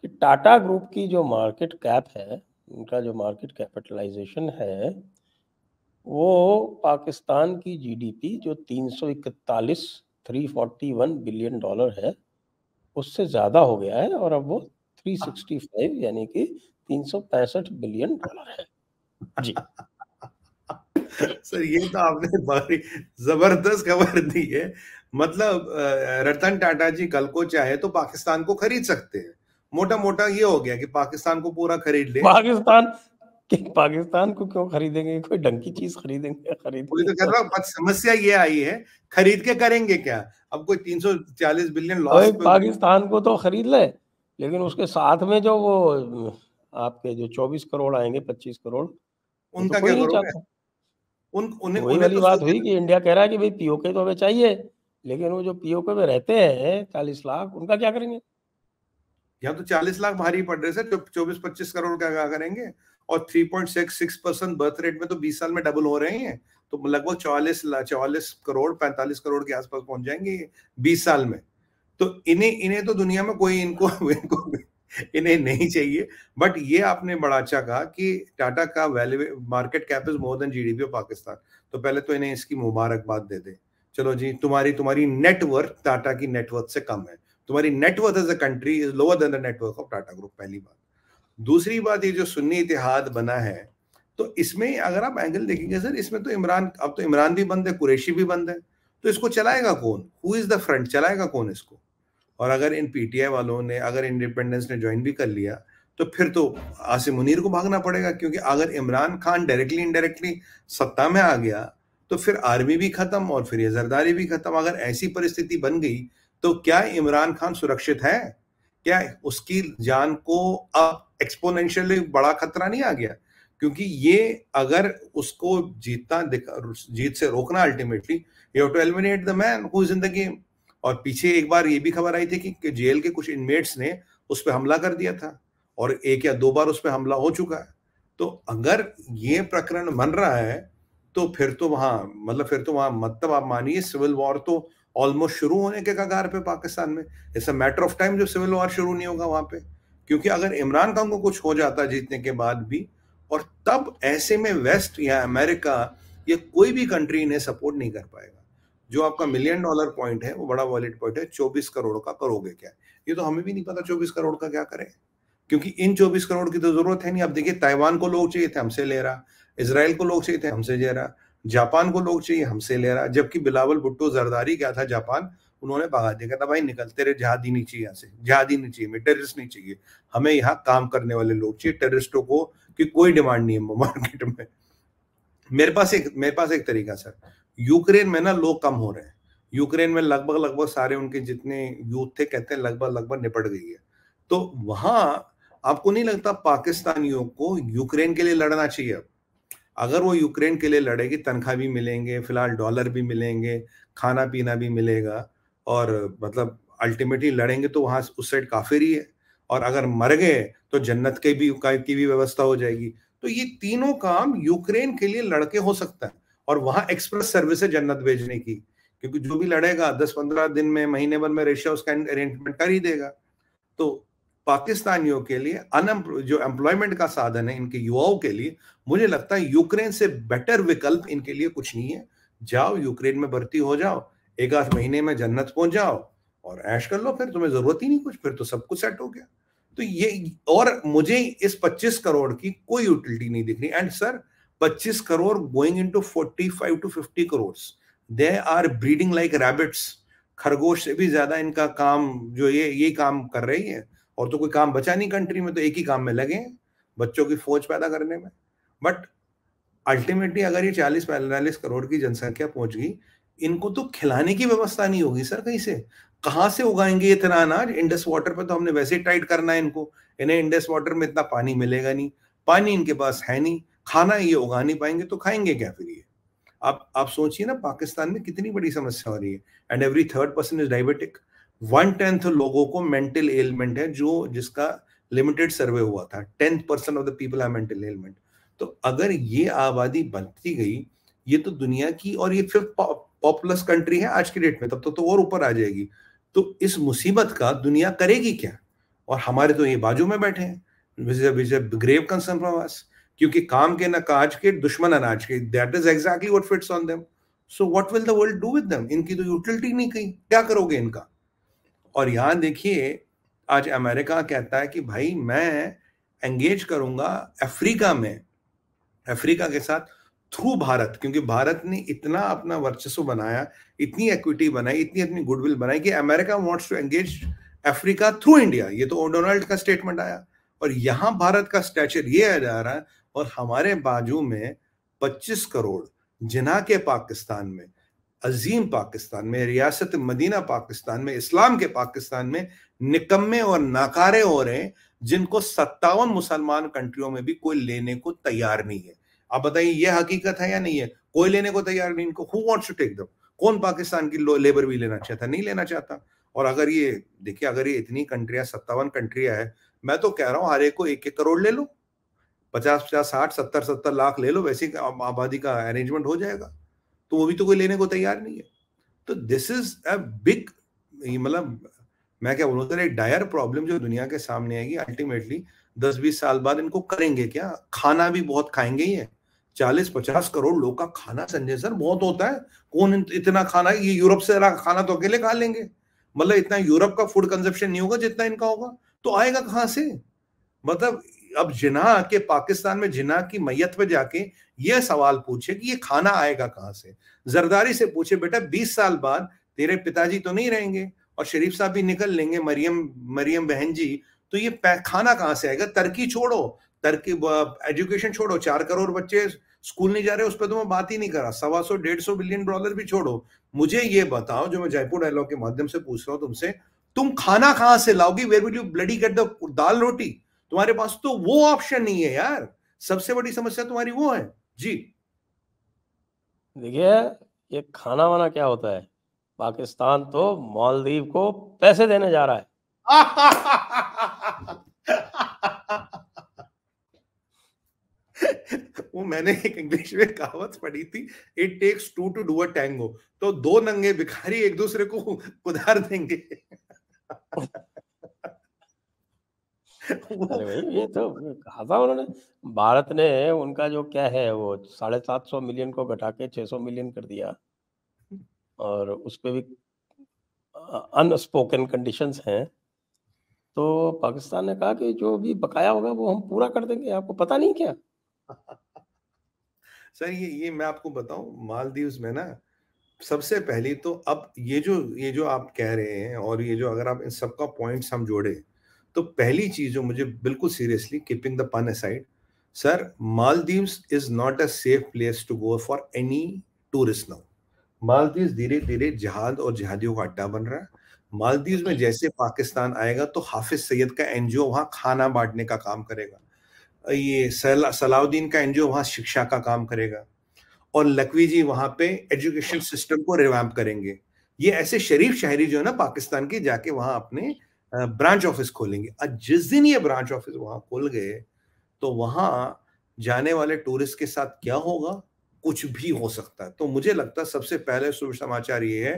कि टाटा ग्रुप की जो मार्केट कैप है उनका जो मार्केट कैपिटलाइजेशन है वो पाकिस्तान की जीडीपी जो इकतालीस 341 बिलियन डॉलर है उससे ज़्यादा हो गया है और अब वो 365 यानी कि तीन बिलियन डॉलर है जी सर ये तो आपने बड़ी जबरदस्त खबर दी है मतलब रतन टाटा जी कल को चाहे तो पाकिस्तान को खरीद सकते हैं मोटा मोटा ये हो गया कि पाकिस्तान को पूरा खरीद ले पाकिस्तान कि पाकिस्तान को क्यों खरीदेंगे कोई डंकी चीज खरीदेंगे खरीद तो कह रहा हूँ समस्या ये आई है खरीद के करेंगे क्या अब कोई चालीस बिलियन लॉस पाकिस्तान को तो खरीद ले लेकिन उसके साथ में जो वो आपके जो चौबीस करोड़ आएंगे पच्चीस करोड़ उनका तो नहीं चाहता उन उन्हें वही वाली तो बात हुई कि इंडिया कह रहा है कि भाई पीओके तो हमें चाहिए लेकिन वो जो पीओके में रहते हैं चालीस लाख उनका क्या करेंगे या तो चालीस लाख भारी पड़ रहे से चौबीस पच्चीस करोड़ का क्या करेंगे और 3.66 परसेंट बर्थ रेट में तो 20 साल में डबल हो रहे हैं तो लगभग चौवालीस चौवालीस करोड़ पैंतालीस करोड़ के आसपास पहुंच जाएंगे बीस साल में तो इन्हें इन्हें तो दुनिया में कोई इनको [laughs] इनको इन्हें नहीं चाहिए बट ये आपने बड़ा अच्छा कहा कि टाटा का value market cap is more than GDP of Pakistan तो पहले तो इन्हें इसकी मुबारकबाद दे दे चलो जी तुम्हारी तुम्हारी नेटवर्क टाटा की नेटवर्क से कम है तुम्हारी net worth as a country is lower than the network of Tata group पहली बात दूसरी बात ये जो सुन्नी इतिहाद बना है तो इसमें अगर आप एंगल देखेंगे सर इसमें तो इमरान अब तो इमरान भी बंद है कुरेशी भी बंद है तो इसको चलाएगा कौन हु इज द फ्रंट चलाएगा कौन इसको और अगर इन पीटीआई वालों ने अगर इंडिपेंडेंस ने ज्वाइन भी कर लिया तो फिर तो आसिम मुनीर को भागना पड़ेगा क्योंकि अगर इमरान खान डायरेक्टली इनडायरेक्टली सत्ता में आ गया तो फिर आर्मी भी खत्म और फिर ये जरदारी भी खत्म अगर ऐसी परिस्थिति बन गई तो क्या इमरान खान सुरक्षित है क्या उसकी जान को अब एक्सपोनेंशियली बड़ा खतरा नहीं आ गया क्योंकि ये अगर उसको जीतना जीत से रोकना ultimately you to eliminate the man who is in the game और पीछे एक बार ये भी खबर आई थी कि, कि जेल के कुछ इनमेट्स ने उस पर हमला कर दिया था और एक या दो बार उस पर हमला हो चुका है तो अगर ये प्रकरण बन रहा है तो फिर तो वहां मतलब फिर तो वहां मतलब आप मानिए सिविल वॉर तो ऑलमोस्ट शुरू होने के कगार पे पाकिस्तान में it's a matter of time जो सिविल वॉर शुरू नहीं होगा वहां पे क्योंकि अगर इमरान खान को कुछ हो जाता जीतने के बाद भी और तब ऐसे में वेस्ट या अमेरिका या कोई भी कंट्री इन्हें सपोर्ट नहीं कर पाएगा जो आपका मिलियन डॉलर पॉइंट है वो बड़ा वॉलेट पॉइंट है चौबीस करोड़ का करोगे क्या ये तो हमें भी नहीं पता चौबीस करोड़ का क्या करें क्योंकि इन चौबीस करोड़ की तो जरूरत है नहीं अब देखिए ताइवान को लोग चाहिए थे हमसे ले रहा इसराइल को लोग चाहिए थे हमसे ले रहा जापान को लोग चाहिए हमसे ले रहा जबकि बिलावल भुट्टो जरदारी क्या था जापान उन्होंने भगा दिया कहता भाई निकलते रहे जहादी नहीं चाहिए यहाँ से जहादी नहीं चाहिए हमें टेररिस्ट नहीं चाहिए हमें यहाँ काम करने वाले लोग चाहिए टेररिस्टों को कि कोई डिमांड नहीं है मार्केट में मेरे पास एक मेरे पास एक तरीका सर यूक्रेन में ना लोग कम हो रहे हैं यूक्रेन में लगभग लगभग सारे उनके जितने यूथ थे कहते हैं लगभग लगभग निपट गई है तो वहां आपको नहीं लगता पाकिस्तानियों को यूक्रेन के लिए लड़ना चाहिए अब अगर वो यूक्रेन के लिए लड़ेगी तनख्वाह भी मिलेंगे फिलहाल डॉलर भी मिलेंगे खाना पीना भी मिलेगा और मतलब अल्टीमेटली लड़ेंगे तो वहां उस साइड काफिर ही है और अगर मर गए तो जन्नत के भी की भी व्यवस्था हो जाएगी तो ये तीनों काम यूक्रेन के लिए लड़के हो सकता है और वहां एक्सप्रेस सर्विस है जन्नत भेजने की क्योंकि जो भी लड़ेगा दस पंद्रह दिन में महीने भर में रशिया उसका अरेंजमेंट कर ही देगा तो पाकिस्तानियों के लिए अन जो एम्प्लॉयमेंट का साधन है इनके युवाओं के लिए मुझे लगता है यूक्रेन से बेटर विकल्प इनके लिए कुछ नहीं है जाओ यूक्रेन में भर्ती हो जाओ एक आध महीने में जन्नत पहुंच जाओ और ऐश कर लो फिर तुम्हें जरूरत ही नहीं कुछ फिर तो सब कुछ सेट हो गया तो ये और मुझे इस पच्चीस करोड़ की कोई यूटिलिटी नहीं दिख रही एंड सर पच्चीस crore going in to forty five to fifty crore they are breeding like rabbits खरगोश से भी ज्यादा इनका काम जो ये ये काम कर रही है और तो कोई काम बचा नहीं कंट्री में तो एक ही काम में लगे हैं बच्चों की फौज पैदा करने में बट अल्टीमेटली अगर ये चालीस पैंतालीस करोड़ की जनसंख्या पहुंच गई इनको तो खिलाने की व्यवस्था नहीं होगी सर कहीं से कहाँ से उगाएंगे इतना अनाज इंडस वाटर पर तो हमने वैसे ही टाइट करना है इनको इन्हें इंडस वाटर में इतना पानी मिलेगा नहीं पानी इनके पास है नहीं खाना ये उगा नहीं पाएंगे तो खाएंगे क्या फिर ये आप आप सोचिए ना पाकिस्तान में कितनी बड़ी समस्या हो रही है and every third person is diabetic one tenth लोगों को मेंटल एलमेंट है जो जिसका लिमिटेड सर्वे हुआ था tenth person of the people है मेंटल एलमेंट तो अगर ये आबादी बनती गई ये तो दुनिया की और ये फिफ्थ पॉपुलस कंट्री है आज की डेट में तब तक तो, तो और ऊपर आ जाएगी तो इस मुसीबत का दुनिया करेगी क्या और हमारे तो ये बाजू में बैठे हैं ग्रेव कंसर्न फ्रॉम अस क्योंकि काम के ना काज के दुश्मन अनाज के that is exactly what fits on them so what will the world do with them इनकी तो यूटिलिटी नहीं कही क्या करोगे इनका और यहां देखिए आज अमेरिका कहता है कि भाई मैं एंगेज करूंगा अफ्रीका में अफ्रीका के साथ थ्रू भारत क्योंकि भारत ने इतना अपना वर्चस्व बनाया इतनी इक्विटी बनाई इतनी अपनी गुडविल बनाई कि America wants to engage Africa through India ये तो डोनाल्ड का स्टेटमेंट आया और यहाँ भारत का स्टैचर ये आ जा रहा है और हमारे बाजू में 25 करोड़ जिना के पाकिस्तान में अजीम पाकिस्तान में रियासत मदीना पाकिस्तान में इस्लाम के पाकिस्तान में निकम्मे और नाकारे हो रहे हैं जिनको सत्तावन मुसलमान कंट्रियों में भी कोई लेने को तैयार नहीं है आप बताइए ये हकीकत है या नहीं है कोई लेने को तैयार नहीं इनको who wants to take them कौन पाकिस्तान की लेबर भी लेना चाहता नहीं लेना चाहता और अगर ये देखिए अगर ये इतनी कंट्रियां सत्तावन कंट्रियां है मैं तो कह रहा हूँ हर एक को एक एक करोड़ ले लो पचास पचास साठ सत्तर सत्तर लाख ले लो वैसे आबादी का अरेंजमेंट हो जाएगा तो वो भी तो कोई लेने को तैयार नहीं है तो दिस इज अ बिग मतलब मैं क्या बोलूँ एक डायर प्रॉब्लम जो दुनिया के सामने आएगी अल्टीमेटली दस बीस साल बाद इनको करेंगे क्या खाना भी बहुत खाएंगे ही है चालीस पचास करोड़ लोग का खाना संजय सर बहुत होता है कौन इतना खाना ये यूरोप से खाना तो अकेले खा लेंगे मतलब इतना यूरोप का फूड कंजप्शन नहीं होगा जितना इनका होगा तो आएगा कहाँ से मतलब अब जिना के पाकिस्तान में जिना की मैयत पे जाके ये सवाल पूछे कि ये खाना आएगा कहाँ से जरदारी से पूछे बेटा बीस साल बाद तेरे पिताजी तो नहीं रहेंगे और शरीफ साहब भी निकल लेंगे मरियम मरियम बहन जी तो ये खाना कहाँ से आएगा तरकी छोड़ो तरकीब एजुकेशन छोड़ो चार करोड़ बच्चे स्कूल नहीं जा रहे उस पर तो मैं बात ही नहीं करा सवा सौ डेढ़ सौ बिलियन डॉलर भी छोड़ो मुझे ये बताओ जो मैं जयपुर डायलॉग के माध्यम से पूछ रहा हूँ तुमसे तुम खाना कहां से लाओगी where will you bloody get the dal roti तुम्हारे पास तो वो ऑप्शन नहीं है यार सबसे बड़ी समस्या तुम्हारी वो है जी देखिए ये खाना वाना क्या होता है पाकिस्तान तो मालदीव को पैसे देने जा रहा है [laughs] वो मैंने एक इंग्लिश में कहावत पढ़ी थी it takes two to do a tango तो दो नंगे भिखारी एक दूसरे को उधार देंगे ये तो कहा था उन्होंने भारत ने उनका जो क्या है वो साढ़े सात सौ मिलियन को घटा के छह सौ मिलियन कर दिया और उस पर भी अनस्पोकन कंडीशंस हैं तो पाकिस्तान ने कहा कि जो भी बकाया होगा वो हम पूरा कर देंगे आपको पता नहीं क्या सर ये ये मैं आपको बताऊं मालदीव में ना सबसे पहले तो अब ये जो ये जो आप कह रहे हैं और ये जो अगर आप इन सबका पॉइंट्स हम जोड़े तो पहली चीज जो मुझे बिल्कुल seriously keeping the pun aside sir Maldives is not a safe place to go for any tourist now Maldives धीरे धीरे जहाज और जहादियों का अड्डा बन रहा है मालदीव में जैसे पाकिस्तान आएगा तो हाफिज सैयद का एनजीओ वहां खाना बांटने का काम करेगा ये सलाउद्दीन का एनजीओ वहां शिक्षा का काम करेगा और लकवी जी वहां पे एजुकेशन सिस्टम को रिवैम्प करेंगे ये ऐसे शरीफ शहरी जो है ना पाकिस्तान के जाके वहां अपने ब्रांच ऑफिस खोलेंगे आज जिस दिन ये ब्रांच ऑफिस वहां खोल गए तो वहां जाने वाले टूरिस्ट के साथ क्या होगा कुछ भी हो सकता है तो मुझे लगता है सबसे पहले शुभ समाचार ये है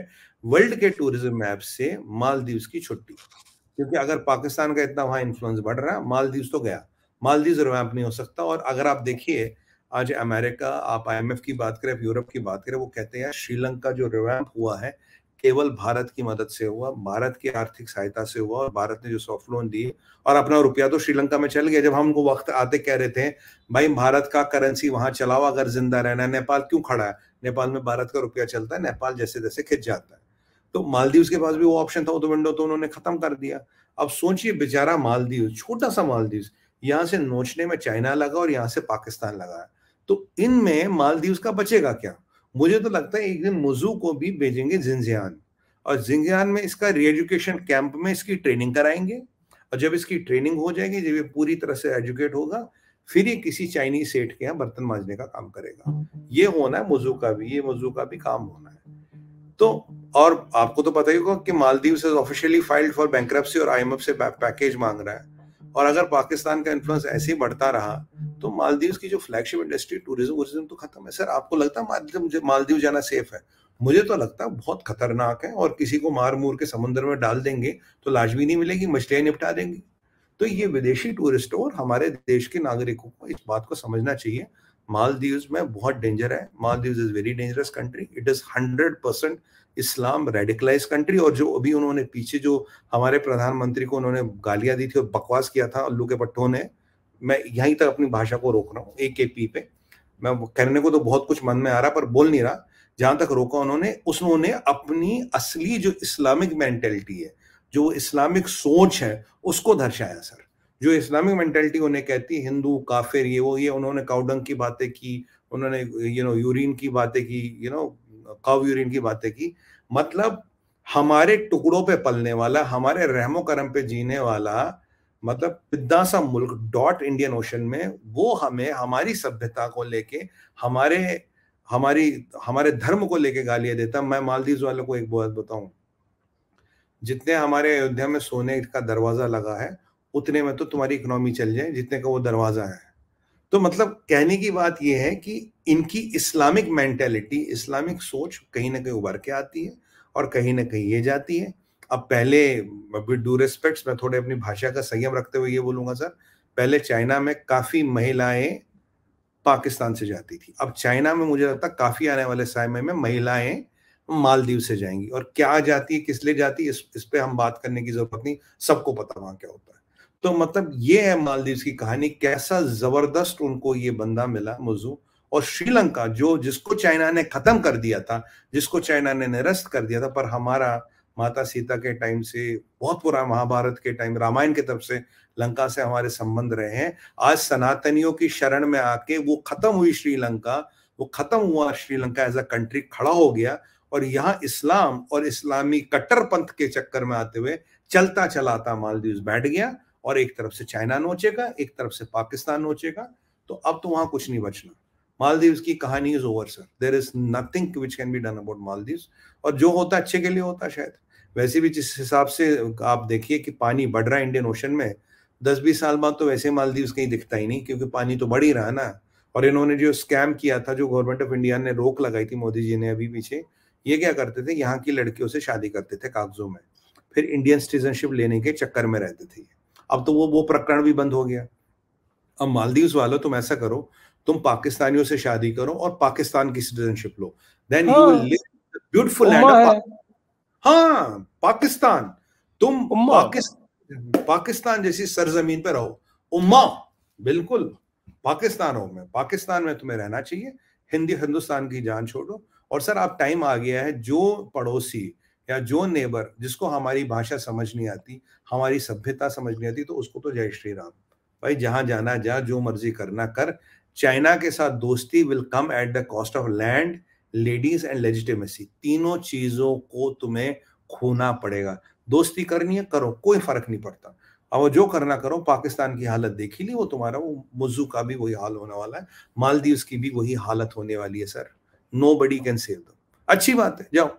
वर्ल्ड के टूरिज्म मैप से मालदीव्स की छुट्टी क्योंकि अगर पाकिस्तान का इतना वहां इन्फ्लुएंस बढ़ रहा है मालदीव्स तो गया मालदीव रिवैम्प नहीं हो सकता और अगर आप देखिए आज अमेरिका आप आईएमएफ की बात करें आप यूरोप की बात करें वो कहते हैं श्रीलंका जो रिवैम्प हुआ है केवल भारत की मदद से हुआ भारत की आर्थिक सहायता से हुआ और भारत ने जो सॉफ्ट लोन दिए और अपना रुपया तो श्रीलंका में चल गया जब हमको वक्त आते कह रहे थे भाई भारत का करेंसी वहां चलाओ अगर जिंदा रहना है नेपाल क्यों खड़ा है नेपाल में भारत का रुपया चलता है नेपाल जैसे जैसे खिंच जाता है तो मालदीव के पास भी वो ऑप्शन था वो तो विंडो तो उन्होंने खत्म कर दिया अब सोचिए बेचारा मालदीव छोटा सा मालदीव यहाँ से नोचने में चाइना लगा और यहाँ से पाकिस्तान लगा तो इनमें मालदीव का बचेगा क्या मुझे तो लगता है एक दिन मुजू को भी भेजेंगे जिंजियान और जिंजियान में इसका एजुकेशन कैंप में इसकी ट्रेनिंग कराएंगे और जब इसकी ट्रेनिंग हो जाएगी जब ये पूरी तरह से एजुकेट होगा फिर ये किसी चाइनीज सेठ के यहाँ बर्तन माजने का काम करेगा ये होना है मुजू का भी ये मुजू का भी काम होना है तो और आपको तो पता ही होगा कि मालदीव से ऑफिशियली फाइल्ड फॉर बैंक और आई से पैकेज मांग रहा है और अगर पाकिस्तान का इन्फ्लुएंस ऐसे ही बढ़ता रहा तो मालदीव की जो फ्लैगशिप इंडस्ट्री टूरिज्म वूरिज्म तो खत्म है सर आपको लगता है मालदीव मालदीव जाना सेफ है मुझे तो लगता है बहुत खतरनाक है और किसी को मार मूर के समुद्र में डाल देंगे तो लाश भी नहीं मिलेगी मछलियाँ निपटा देंगी तो ये विदेशी टूरिस्टों और हमारे देश के नागरिकों को इस बात को समझना चाहिए मालदीव में बहुत डेंजर है Maldives is very dangerous country it is hundred percent Islam radicalise country और जो अभी उन्होंने पीछे जो हमारे प्रधानमंत्री को उन्होंने गालियां दी थी और बकवास किया था अल्लू के पट्टों ने मैं यहीं तक अपनी भाषा को रोक रहा हूँ ए के पी पे मैं कहने को तो बहुत कुछ मन में आ रहा पर बोल नहीं रहा जहां तक रोका उन्होंने उसने अपनी असली जो इस्लामिक मेंटेलिटी है जो इस्लामिक सोच है उसको दर्शाया सर जो इस्लामिक मेंटेलिटी उन्हें कहती हिंदू काफिर ये वो ये उन्होंने काउडंग की बातें की उन्होंने यू नो यूरिन की बातें की यू नो कव यूरिन की बातें की मतलब हमारे टुकड़ों पे पलने वाला हमारे रहमो करम पे जीने वाला मतलब पिद्दा सा मुल्क डॉट इंडियन ओशन में वो हमें हमारी सभ्यता को लेके हमारे हमारी हमारे धर्म को लेके गालियां देता मैं मालदीव वालों को एक बात बताऊं जितने हमारे अयोध्या में सोने का दरवाजा लगा है उतने में तो तुम्हारी इकोनॉमी चल जाए जितने का वो दरवाजा है तो मतलब कहने की बात यह है कि इनकी इस्लामिक मेंटेलिटी इस्लामिक सोच कहीं ना कहीं उभर के आती है और कहीं ना कहीं ये जाती है अब पहले विद डू रिस्पेक्ट्स मैं थोड़े अपनी भाषा का संयम रखते हुए ये बोलूंगा सर पहले चाइना में काफ़ी महिलाएं पाकिस्तान से जाती थी अब चाइना में मुझे लगता काफ़ी आने वाले समय में महिलाएं मालदीव से जाएंगी और क्या जाती है किस लिए जाती है इस, इस पर हम बात करने की ज़रूरत नहीं सबको पता वहाँ क्या होता है तो मतलब ये है मालदीव की कहानी कैसा जबरदस्त उनको ये बंदा मिला मौजू और श्रीलंका जो जिसको चाइना ने खत्म कर दिया था जिसको चाइना ने निरस्त कर दिया था पर हमारा माता सीता के टाइम से बहुत पूरा महाभारत के टाइम रामायण के तरफ से लंका से हमारे संबंध रहे हैं आज सनातनियों की शरण में आके वो खत्म हुई श्रीलंका वो खत्म हुआ श्रीलंका एज अ कंट्री खड़ा हो गया और यहाँ इस्लाम और इस्लामी कट्टर पंथ के चक्कर में आते हुए चलता चलाता मालदीव बैठ गया और एक तरफ से चाइना नोचेगा एक तरफ से पाकिस्तान नोचेगा तो अब तो वहां कुछ नहीं बचना मालदीव की कहानी is over sir there is nothing which can be done about Maldives और जो होता अच्छे के लिए होता शायद वैसे भी जिस हिसाब से आप देखिए कि पानी बढ़ रहा है इंडियन ओशन में दस बीस साल बाद तो वैसे मालदीव कहीं दिखता ही नहीं क्योंकि पानी तो बढ़ ही रहा ना और इन्होंने जो स्कैम किया था जो गवर्नमेंट ऑफ इंडिया ने रोक लगाई थी मोदी जी ने अभी पीछे ये क्या करते थे यहाँ की लड़कियों से शादी करते थे कागजों में फिर इंडियन सिटीजनशिप लेने के चक्कर में रहते थे अब तो वो वो प्रकरण भी बंद हो गया अब मालदीव्स वालों तुम ऐसा करो तुम पाकिस्तानियों से शादी करो और पाकिस्तान की सिटीजनशिप लो then you will live beautiful land हाँ पाकिस्तान तुम पाकिस्तान पाकिस्तान जैसी सरजमीन पर रहो उम्मा बिल्कुल पाकिस्तान हो में पाकिस्तान में तुम्हें रहना चाहिए हिंदी हिंदुस्तान की जान छोड़ो और सर आप टाइम आ गया है जो पड़ोसी या जो नेबर जिसको हमारी भाषा समझ नहीं आती हमारी सभ्यता समझ नहीं आती तो उसको तो जय श्री राम भाई जहां जाना जा जो मर्जी करना कर चाइना के साथ दोस्ती will come at the cost of land ladies and legitimacy तीनों चीजों को तुम्हें खोना पड़ेगा दोस्ती करनी है करो कोई फर्क नहीं पड़ता अब जो करना करो पाकिस्तान की हालत देखी ली वो तुम्हारा वो मुजू का भी वही हाल होने वाला है मालदीव की भी वही हालत होने वाली है sir nobody can save them अच्छी बात है जाओ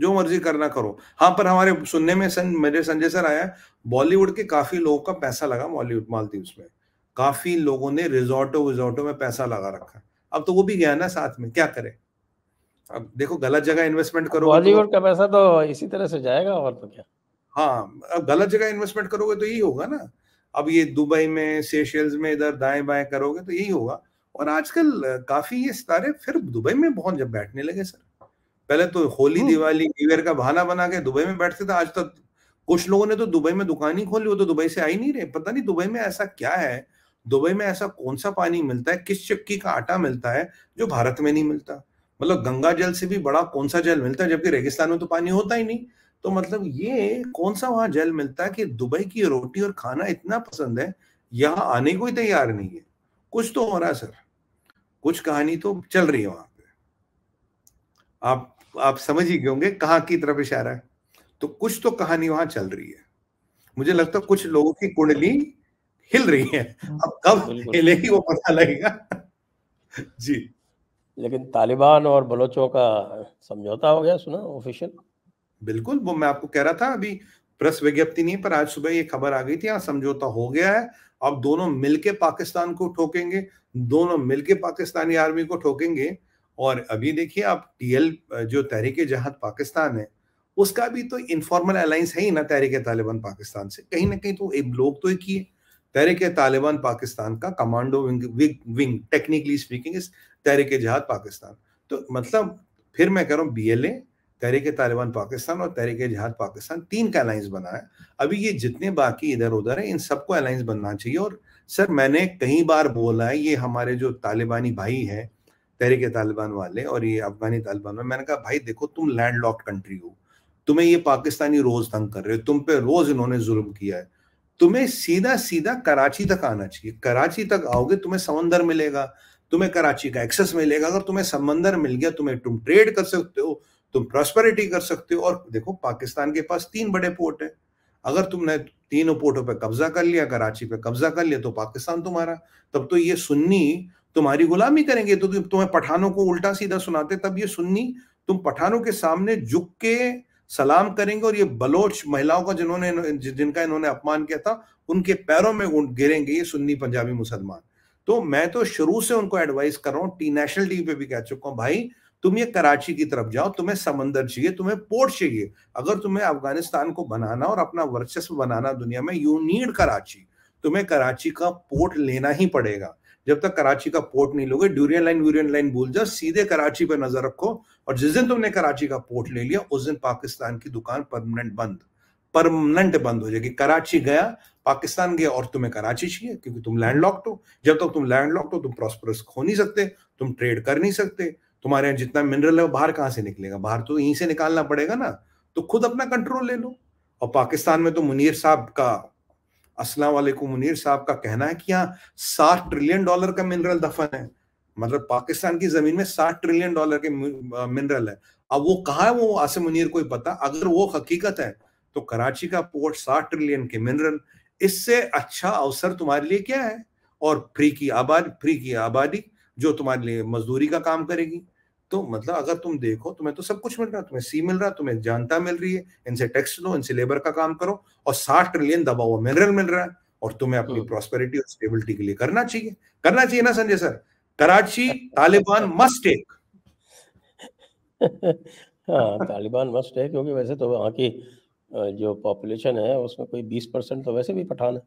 जो मर्जी करना करो हाँ पर हमारे सुनने में सन, मेरे संजय सर आया बॉलीवुड के काफी लोगों का पैसा लगा बॉलीवुड मालदीव में काफी लोगों ने रिजॉर्टो विजॉर्टो में पैसा लगा रखा अब तो वो भी गया ना साथ में क्या करे अब देखो गलत जगह इन्वेस्टमेंट करो तो बॉलीवुड तो, का पैसा तो इसी तरह से जाएगा और तो क्या हाँ अब गलत जगह इन्वेस्टमेंट करोगे तो यही होगा ना अब ये दुबई में सेशल्स में इधर दाएं बाएं करोगे तो यही होगा और आजकल काफी ये सितारे फिर दुबई में बहुत जब बैठने लगे सर पहले तो होली हम्म। दिवाली ईयर का बहाना बना के दुबई में बैठते थे आज तक तो कुछ लोगों ने तो दुबई में दुकान ही खोली वो तो दुबई से आई नहीं रहे पता नहीं दुबई में ऐसा क्या है दुबई में ऐसा कौन सा पानी मिलता है किस चक्की का आटा मिलता है जो भारत में नहीं मिलता मतलब गंगा जल से भी बड़ा कौन सा जल मिलता है जबकि रेगिस्तान में तो पानी होता ही नहीं तो मतलब ये कौन सा वहां जल मिलता है कि दुबई की रोटी और खाना इतना पसंद है यहाँ आने को ही तैयार नहीं है कुछ तो हो रहा है सर कुछ कहानी तो चल रही है वहां पे आप आप समझ ही गए होंगे कहाँ की तरफ इशारा है तो कुछ तो कहानी वहां चल रही है मुझे लगता है कुछ लोगों की कुंडली हिल रही है हम्म। अब कब हिलेगी वो पता लगेगा जी लेकिन तालिबान और बलोचों का समझौता हो गया सुना ऑफिशियल बिल्कुल वो मैं आपको कह रहा था अभी प्रेस विज्ञप्ति नहीं पर आज सुबह ये खबर आ गई थी हाँ समझौता हो गया है अब दोनों मिलके पाकिस्तान को ठोकेंगे दोनों मिलके पाकिस्तानी आर्मी को ठोकेंगे और अभी देखिए आप टीएल जो तहरीक जहाद पाकिस्तान है उसका भी तो इनफॉर्मल अलायंस है ही ना तहरीक तालिबान पाकिस्तान से कहीं ना कहीं तो एक लोग तो एक ही है तहरीक तालिबान पाकिस्तान का commando wing wing, wing technically speaking इस तहरीक जहाद पाकिस्तान तो मतलब फिर मैं कह रहा हूँ B L A Tehrik Taliban Pakistan और तहरीक जहाद पाकिस्तान तीन का अलायंस बना है अभी ये जितने बाकी इधर उधर है इन सबको अलायंस बनना चाहिए और सर मैंने कई बार बोला है ये हमारे जो तालिबानी भाई हैं तहरीक तालिबान वाले और ये अफगानी तालिबान वाले मैंने कहा भाई देखो तुम लैंड लॉक कंट्री हो तुम्हें ये पाकिस्तानी रोज तंग कर रहे हो तुम पे रोज इन्होंने जुल्म किया है तुम्हें सीधा सीधा कराची तक आना चाहिए कराची तक आओगे तुम्हें समंदर मिलेगा तुम्हें कराची का एक्सेस मिलेगा अगर तुम्हें समंदर मिल गया तुम्हें तुम ट्रेड कर सकते हो तुम प्रॉस्पेरिटी कर सकते हो और देखो पाकिस्तान के पास तीन बड़े पोर्ट है अगर तुमने तीनों पोर्टों पर कब्जा कर लिया कराची पे कब्जा कर लिया तो पाकिस्तान तुम्हारा तब तो ये सुन्नी तुम्हारी गुलामी करेंगे तो तुम्हें पठानों को उल्टा सीधा सुनाते तब ये सुन्नी तुम पठानों के सामने झुक के सलाम करेंगे और ये बलोच महिलाओं का जिन्होंने जिनका इन्होंने अपमान किया था उनके पैरों में गिरेंगे ये सुन्नी पंजाबी मुसलमान तो मैं तो शुरू से उनको एडवाइस कर रहा हूँ टी नेशनल टीवी पे भी कह चुका हूँ भाई तुम ये कराची की तरफ जाओ तुम्हें समंदर चाहिए तुम्हें पोर्ट चाहिए अगर तुम्हें अफगानिस्तान को बनाना और अपना वर्चस्व बनाना दुनिया में यू नीड कराची तुम्हें कराची का पोर्ट लेना ही पड़ेगा जब तक कराची का पोर्ट नहीं लोगे ड्यूरियन लाइन व्यूरियन लाइन भूल जाओ सीधे कराची पर नजर रखो और जिस दिन तुमने कराची का पोर्ट ले लिया उस दिन पाकिस्तान की दुकान परमानेंट बंद परमानेंट बंद हो जाएगी कराची गया पाकिस्तान गया और तुम्हें कराची चाहिए क्योंकि तुम लैंड लॉक्ड हो जब तक तुम लैंड लॉक्ड हो तुम प्रॉस्परस खो नहीं सकते तुम ट्रेड कर नहीं सकते तुम्हारे यहाँ जितना मिनरल है वो बाहर कहाँ से निकलेगा बाहर तो यहीं से निकालना पड़ेगा ना तो खुद अपना कंट्रोल ले लो और पाकिस्तान में तो मुनीर साहब का अस्सलाम मुनीर साहब का कहना है कि यहाँ साठ ट्रिलियन डॉलर का मिनरल दफन है मतलब पाकिस्तान की जमीन में साठ ट्रिलियन डॉलर के मिनरल है अब वो कहा है वो आसिम मुनीर को ही पता अगर वो हकीकत है तो कराची का पोर्ट साठ ट्रिलियन के मिनरल इससे अच्छा अवसर तुम्हारे लिए क्या है और फ्री की आबादी फ्री की आबादी जो तुम्हारे लिए मजदूरी का काम करेगी तो मतलब अगर तुम देखो तुम्हें तो सब कुछ मिल रहा है तुम्हें सी मिल रहा है तुम्हें जानता मिल रही है इनसे टैक्स लो इनसे लेबर का काम करो और साठ ट्रिलियन दबा हुआ मिनरल मिल रहा है और तुम्हें अपनी हाँ। प्रॉस्पेरिटी और स्टेबिलिटी के लिए करना चाहिए करना चाहिए ना Sanjay sir Karachi Taliban must take [laughs] हाँ तालिबान मस्ट है क्योंकि वैसे तो वहाँ की जो पॉपुलेशन है उसमें कोई बीस परसेंट तो वैसे भी पठान है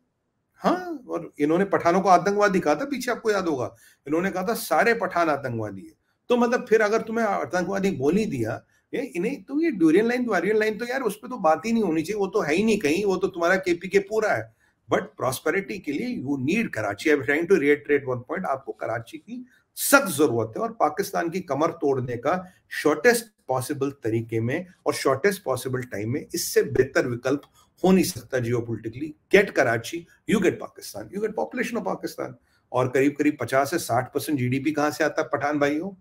हाँ और इन्होंने पठानों को आतंकवादी कहा था पीछे आपको याद होगा इन्होंने कहा था सारे पठान आतंकवादी है तो मतलब फिर अगर तुम्हें आतंकवादी बोल ही दिया ये इन्हें तो ये ड्यूरियन लाइन द्वारियन लाइन तो यार उस पर तो बात ही नहीं होनी चाहिए वो तो है ही नहीं कहीं वो तो तुम्हारा केपी के पूरा है बट प्रॉस्पेरिटी के लिए you need Karachi I trying to reiterate one point आपको कराची की सख्त जरूरत है और पाकिस्तान की कमर तोड़ने का शॉर्टेस्ट पॉसिबल तरीके में और शॉर्टेस्ट पॉसिबल टाइम में इससे बेहतर विकल्प हो नहीं सकता जियो get Karachi you get Pakistan you get population of Pakistan और करीब करीब पचास से साठ परसेंट जीडीपी कहां से आता है पठान भाई हो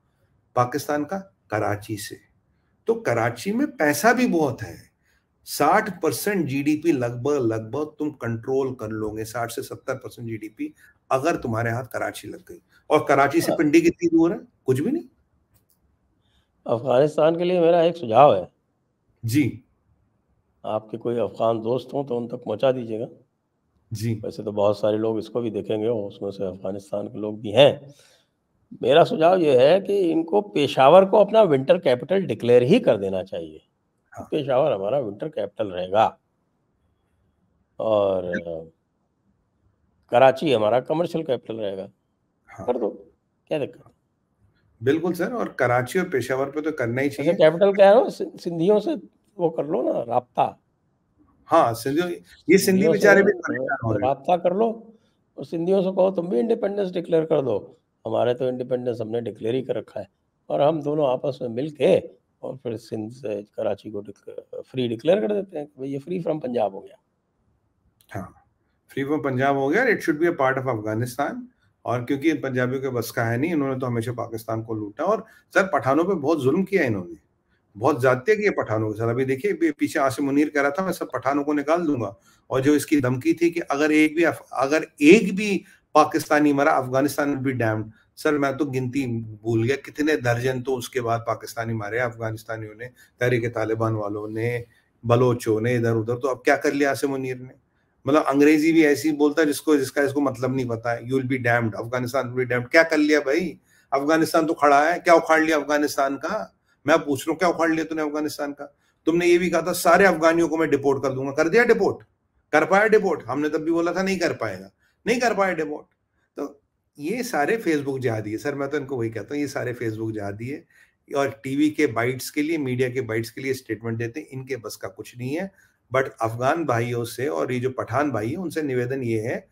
पाकिस्तान का कराची से तो कराची में पैसा भी बहुत है साठ परसेंट जीडीपी लगभग लगभग तुम कंट्रोल कर लोगे साठ से सत्तर परसेंट जीडीपी अगर तुम्हारे हाथ कराची लग गई और कराची से हाँ। पिंडी कितनी दूर है कुछ भी नहीं अफगानिस्तान के लिए मेरा एक सुझाव है जी आपके कोई अफगान दोस्त हो तो उन तक पहुंचा दीजिएगा जी वैसे तो बहुत सारे लोग इसको भी देखेंगे उसमें से अफगानिस्तान के लोग भी हैं मेरा सुझाव ये है कि इनको पेशावर को अपना विंटर कैपिटल डिक्लेयर ही कर देना चाहिए हाँ। पेशावर हमारा विंटर कैपिटल रहेगा और कराची हमारा कमर्शियल कैपिटल रहेगा हाँ। कर दो क्या दिक्कत बिल्कुल सर और कराची और पेशावर पे तो करना ही अच्छा, चाहिए कैपिटल कह रहा हूँ सिंधियों से वो कर लो ना रहा हाँ सिंधियों ये सिंधी बेचारे भी कर लो और सिंधियों से कहो तुम भी इंडिपेंडेंस डिक्लेयर कर दो हमारे तो इंडिपेंडेंस हमने डिक्लेयर ही कर रखा है और हम दोनों आपस में मिल के और फिर सिंध से कराची को फ्री डिक्लेयर कर देते हैं भाई ये फ्री फ्रॉम पंजाब हो गया हाँ फ्री फ्रॉम पंजाब हो गया it should be a part of Afghanistan और क्योंकि पंजाबियों के बस का है नहीं इन्होंने तो हमेशा पाकिस्तान को लूटा और सर पठानों पे बहुत जुल्म किया इन्होंने बहुत ज्यादा किए पठानों के साथ अभी देखिए पीछे आसिम मुनीर कह रहा था मैं सब पठानों को निकाल दूंगा और जो इसकी धमकी थी कि अगर एक भी अगर एक भी पाकिस्तानी मरा अफगानिस्तान भी डैम्ड सर मैं तो गिनती भूल गया कितने दर्जन तो उसके बाद पाकिस्तानी मारे अफगानिस्तानियों ने तहरीक तालिबान वालों ने बलोचों ने इधर उधर तो अब क्या कर लिया आसिम मुनीर ने मतलब अंग्रेजी भी ऐसी बोलता है जिसको जिसका इसको मतलब नहीं पता है you will be damned Afghanistan be damned क्या कर लिया भाई अफगानिस्तान तो खड़ा है क्या उखाड़ लिया अफगानिस्तान का मैं पूछ रहा हूँ क्या उखाड़ लिया तूने अफगानिस्तान का तुमने ये भी कहा था सारे अफगानियों को मैं डिपोर्ट कर दूंगा कर दिया डिपोर्ट कर पाया डिपोर्ट हमने तब भी बोला था नहीं कर पाएगा नहीं कर पाए डिमोट तो ये सारे फेसबुक जा दिए सर मैं तो इनको वही कहता हूँ ये सारे फेसबुक जा दिए और टीवी के बाइट्स के लिए मीडिया के बाइट्स के लिए स्टेटमेंट देते हैं इनके बस का कुछ नहीं है बट अफगान भाइयों से और ये जो पठान भाई है उनसे निवेदन ये है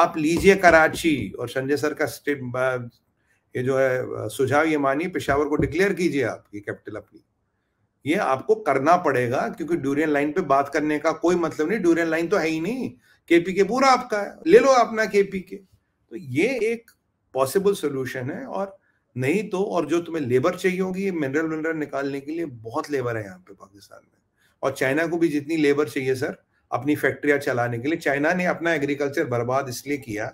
आप लीजिए कराची और संजय सर का स्टेट ये जो है सुझाव ये मानिए पेशावर को डिक्लेयर कीजिए आप ये कैपिटल अपनी ये आपको करना पड़ेगा क्योंकि ड्यूरियन लाइन पे बात करने का कोई मतलब नहीं ड्यूरियन लाइन तो है ही नहीं केपी के पूरा आपका है ले लो अपना केपी के तो ये एक पॉसिबल सोल्यूशन है और नहीं तो और जो तुम्हें लेबर चाहिए होगी ये मिनरल विनरल निकालने के लिए बहुत लेबर है यहाँ पे पाकिस्तान में और चाइना को भी जितनी लेबर चाहिए सर अपनी फैक्ट्रियां चलाने के लिए चाइना ने अपना एग्रीकल्चर बर्बाद इसलिए किया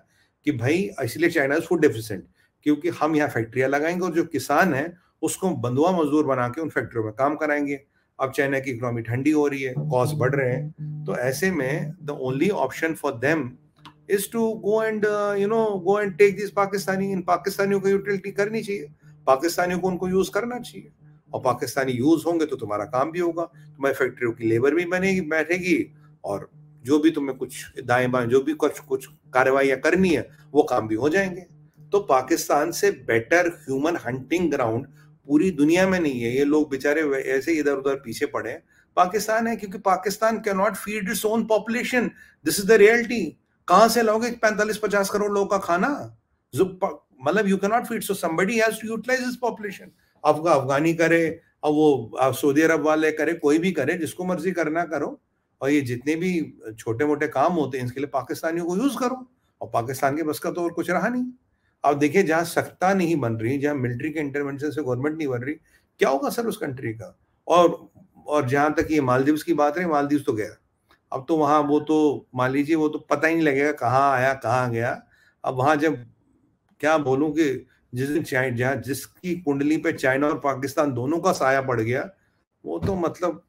कि भाई इसलिए चाइना फूड डिफिशेंट क्योंकि हम यहाँ फैक्ट्रियां लगाएंगे और जो किसान है उसको बंधुआ मजदूर बना के उन फैक्ट्रियों में काम कराएंगे अब चाइना की इकोनॉमी ठंडी हो रही है कॉस्ट बढ़ रहे हैं तो ऐसे में the only option for them is to go and you know go and take this Pakistani इन पाकिस्तानियों को यूटिलिटी करनी चाहिए पाकिस्तानियों को उनको यूज करना चाहिए और पाकिस्तानी यूज होंगे तो तुम्हारा काम भी होगा तुम्हारी फैक्ट्रियों की लेबर भी बनेगी बैठेगी और जो भी तुम्हें कुछ दाएं बाएं जो भी कुछ कुछ कार्रवाइयाँ करनी है वो काम भी हो जाएंगे तो पाकिस्तान से बेटर ह्यूमन हंटिंग ग्राउंड पूरी दुनिया में नहीं है ये लोग बेचारे ऐसे इधर उधर पीछे पड़े हैं पाकिस्तान है क्योंकि Pakistan can not feed its own population this is the reality कहां से लाओगे पैंतालीस पचास करोड़ लोगों का खाना मतलब you can not feed so somebody has to utilise this population अफगा अफगानी करे अब वो सऊदी अरब वाले करे कोई भी करे जिसको मर्जी करना करो और ये जितने भी छोटे मोटे काम होते हैं इसके लिए पाकिस्तानियों को यूज करो और पाकिस्तान के बस का तो और कुछ रहा नहीं अब देखिए जहाँ सख्ता नहीं बन रही जहाँ मिलिट्री के इंटरवेंशन से गवर्नमेंट नहीं बन रही क्या होगा सर उस कंट्री का और और जहाँ तक ये मालदीव्स की बात रही मालदीव तो गया अब तो वहाँ वो तो मान लीजिए वो तो पता ही नहीं लगेगा कहाँ आया कहाँ गया अब वहाँ जब क्या बोलूँ कि जिस दिन जहाँ जिसकी कुंडली पे चाइना और पाकिस्तान दोनों का साया पड़ गया वो तो मतलब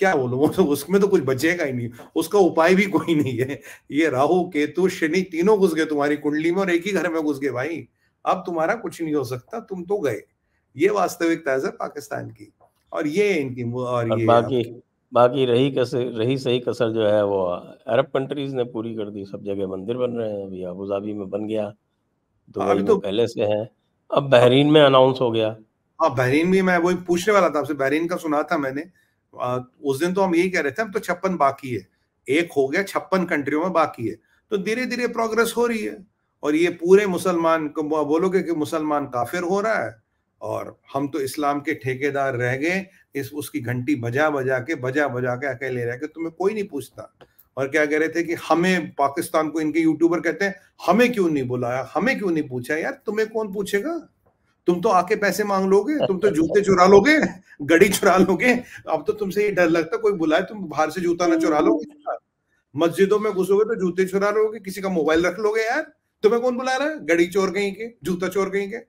क्या बोलू [laughs] वो तो उसमें तो कुछ बचेगा ही नहीं उसका उपाय भी कोई नहीं है ये राहु केतु शनि तीनों घुस गए तुम्हारी कुंडली में और एक ही घर में घुस गए भाई अब तुम्हारा कुछ नहीं हो सकता तुम तो गए ये वास्तविकता है पाकिस्तान की और ये इनकी और, और ये बाकी बाकी रही कसर रही सही कसर जो है वो अरब कंट्रीज ने पूरी कर दी सब जगह मंदिर बन रहे हैं अभी अबू धाबी में बन गया दुबई तो पहले से है अब बहरीन में अनाउंस हो गया हाँ बहरीन भी मैं वही पूछने वाला था आपसे बहरीन का सुना था मैंने उस दिन तो हम यही कह रहे थे हम तो छप्पन बाकी है एक हो गया छप्पन कंट्रियों में बाकी है तो धीरे धीरे प्रोग्रेस हो रही है और ये पूरे मुसलमान बोलोगे कि मुसलमान काफिर हो रहा है और हम तो इस्लाम के ठेकेदार रह गए इस उसकी घंटी बजा बजा के बजा बजा के अकेले रह गए तुम्हें कोई नहीं पूछता और क्या कह रहे थे कि हमें पाकिस्तान को इनके यूट्यूबर कहते हैं हमें क्यों नहीं बुलाया हमें क्यों नहीं पूछा यार तुम्हें कौन पूछेगा तुम तो आके पैसे मांग लोगे तुम तो [laughs] जूते चुरा लोगे गड़ी चुरा लोगे अब तो तुमसे ये डर लगता कोई बुलाए तुम बाहर से जूता ना चुरा लोगे मस्जिदों में घुसोगे तो जूते चुरा लोगे किसी का मोबाइल रख लोगे यार तुम्हें कौन बुला रहा है गड़ी चोर कहीं के जूता चोर कहीं के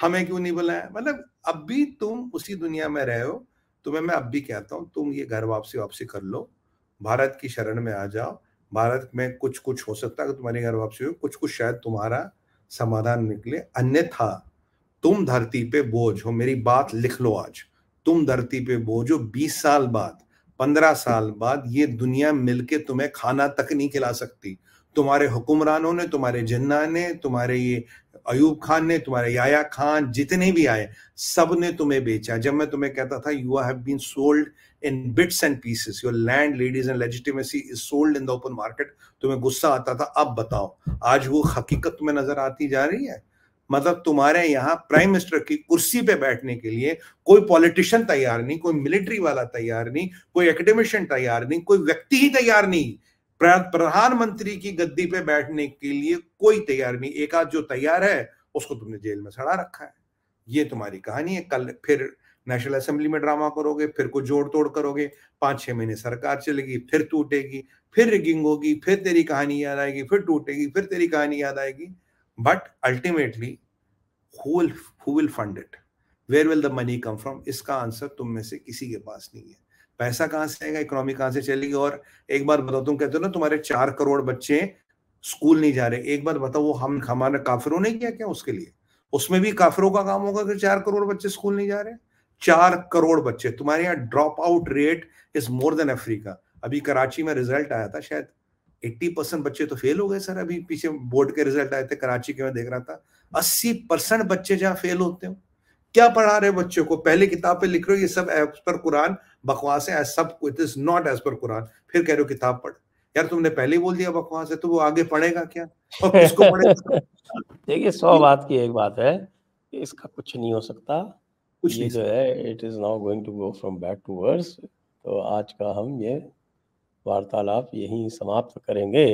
हमें क्यों नहीं बुलाया मतलब अब भी तुम उसी दुनिया में रहे हो तुम्हें मैं अब भी कहता हूँ तुम ये घर वापसी वापसी कर लो भारत की शरण में आ जाओ भारत में कुछ कुछ हो सकता है तुम्हारी घर वापसी हो कुछ कुछ शायद तुम्हारा समाधान निकले अन्यथा तुम धरती पे बोझ हो मेरी बात लिख लो आज तुम धरती पे बोझ हो बीस साल बाद पंद्रह साल बाद ये दुनिया मिलके तुम्हें खाना तक नहीं खिला सकती तुम्हारे हुक्मरानों ने तुम्हारे जिन्ना ने तुम्हारे ये अयूब खान ने तुम्हारे याया खान जितने भी आए सब ने तुम्हें बेचा जब मैं तुम्हें कहता था you have been sold in bits and pieces your land ladies and legitimacy is sold in the open market तुम्हें गुस्सा आता था अब बताओ आज वो हकीकत तुम्हें नजर आती जा रही है मतलब तुम्हारे यहाँ प्राइम मिनिस्टर की कुर्सी पे बैठने के लिए कोई पॉलिटिशियन तैयार नहीं कोई मिलिट्री वाला तैयार नहीं कोई एकेडमिशियन तैयार नहीं कोई व्यक्ति ही तैयार नहीं प्रधानमंत्री की गद्दी पे बैठने के लिए कोई तैयार नहीं एक आध जो तैयार है उसको तुमने जेल में सड़ा रखा है ये तुम्हारी कहानी है कल फिर नेशनल असेंबली में ड्रामा करोगे फिर कुछ जोड़ तोड़ करोगे पांच छह महीने सरकार चलेगी फिर टूटेगी फिर रिगिंग होगी फिर तेरी कहानी याद आएगी फिर टूटेगी फिर तेरी कहानी याद आएगी but ultimately who will fund it where will the money come from इसका आंसर तुम में से किसी के पास नहीं है पैसा कहाँ से आएगा इकोनॉमी कहाँ से चलेगी और एक बार बताओ तुम कहते हो ना तुम्हारे चार करोड़ बच्चे स्कूल नहीं जा रहे एक बार बताओ वो हम हमारे काफिरों ने किया क्या उसके लिए उसमें भी काफिरों का काम होगा कि चार करोड़ बच्चे स्कूल नहीं जा रहे चार करोड़ बच्चे तुम्हारे यहाँ drop out rate is more than Africa अभी कराची में रिजल्ट आया था शायद एट्टी परसेंट बच्चे तो फेल हो गए सर अभी पीछे बोर्ड के रिजल्ट आए थे कराची के मैं देख रहा था अस्सी परसेंट बच्चे जहाँ फेल होते हो क्या पढ़ा रहे बच्चों को पहले किताब पे लिख रहे हो ये सब एज पर कुरान बकवास है सब it is not as per Quran फिर कह रहे हो किताब पढ़ यार तुमने पहले ही बोल दिया बकवास है तो वो आगे पढ़ेगा क्या और किसको [laughs] पढ़ेगा देखिए सौ बात की एक बात है इसका कुछ नहीं हो सकता कुछ ये जो है it is now going to go from bad to worse तो आज का हम ये वार्तालाप यहीं समाप्त करेंगे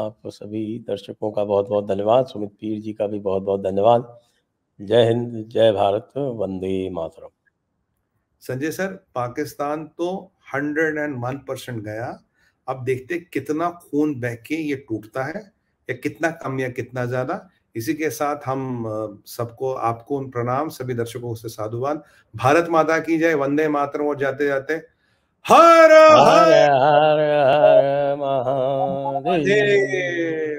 आप सभी दर्शकों का बहुत बहुत धन्यवाद सुमित पीर जी का भी बहुत बहुत धन्यवाद जय हिंद जय भारत वंदे मातरम संजय सर पाकिस्तान तो हंड्रेड एंड वन परसेंट गया अब देखते कितना खून बह के ये टूटता है या कितना कम या कितना ज्यादा इसी के साथ हम सबको आपको उन प्रणाम सभी दर्शकों से साधुवाद भारत माता की जय वंदे मातरम और जाते जाते Hare Hare Hare Hare Mahadev.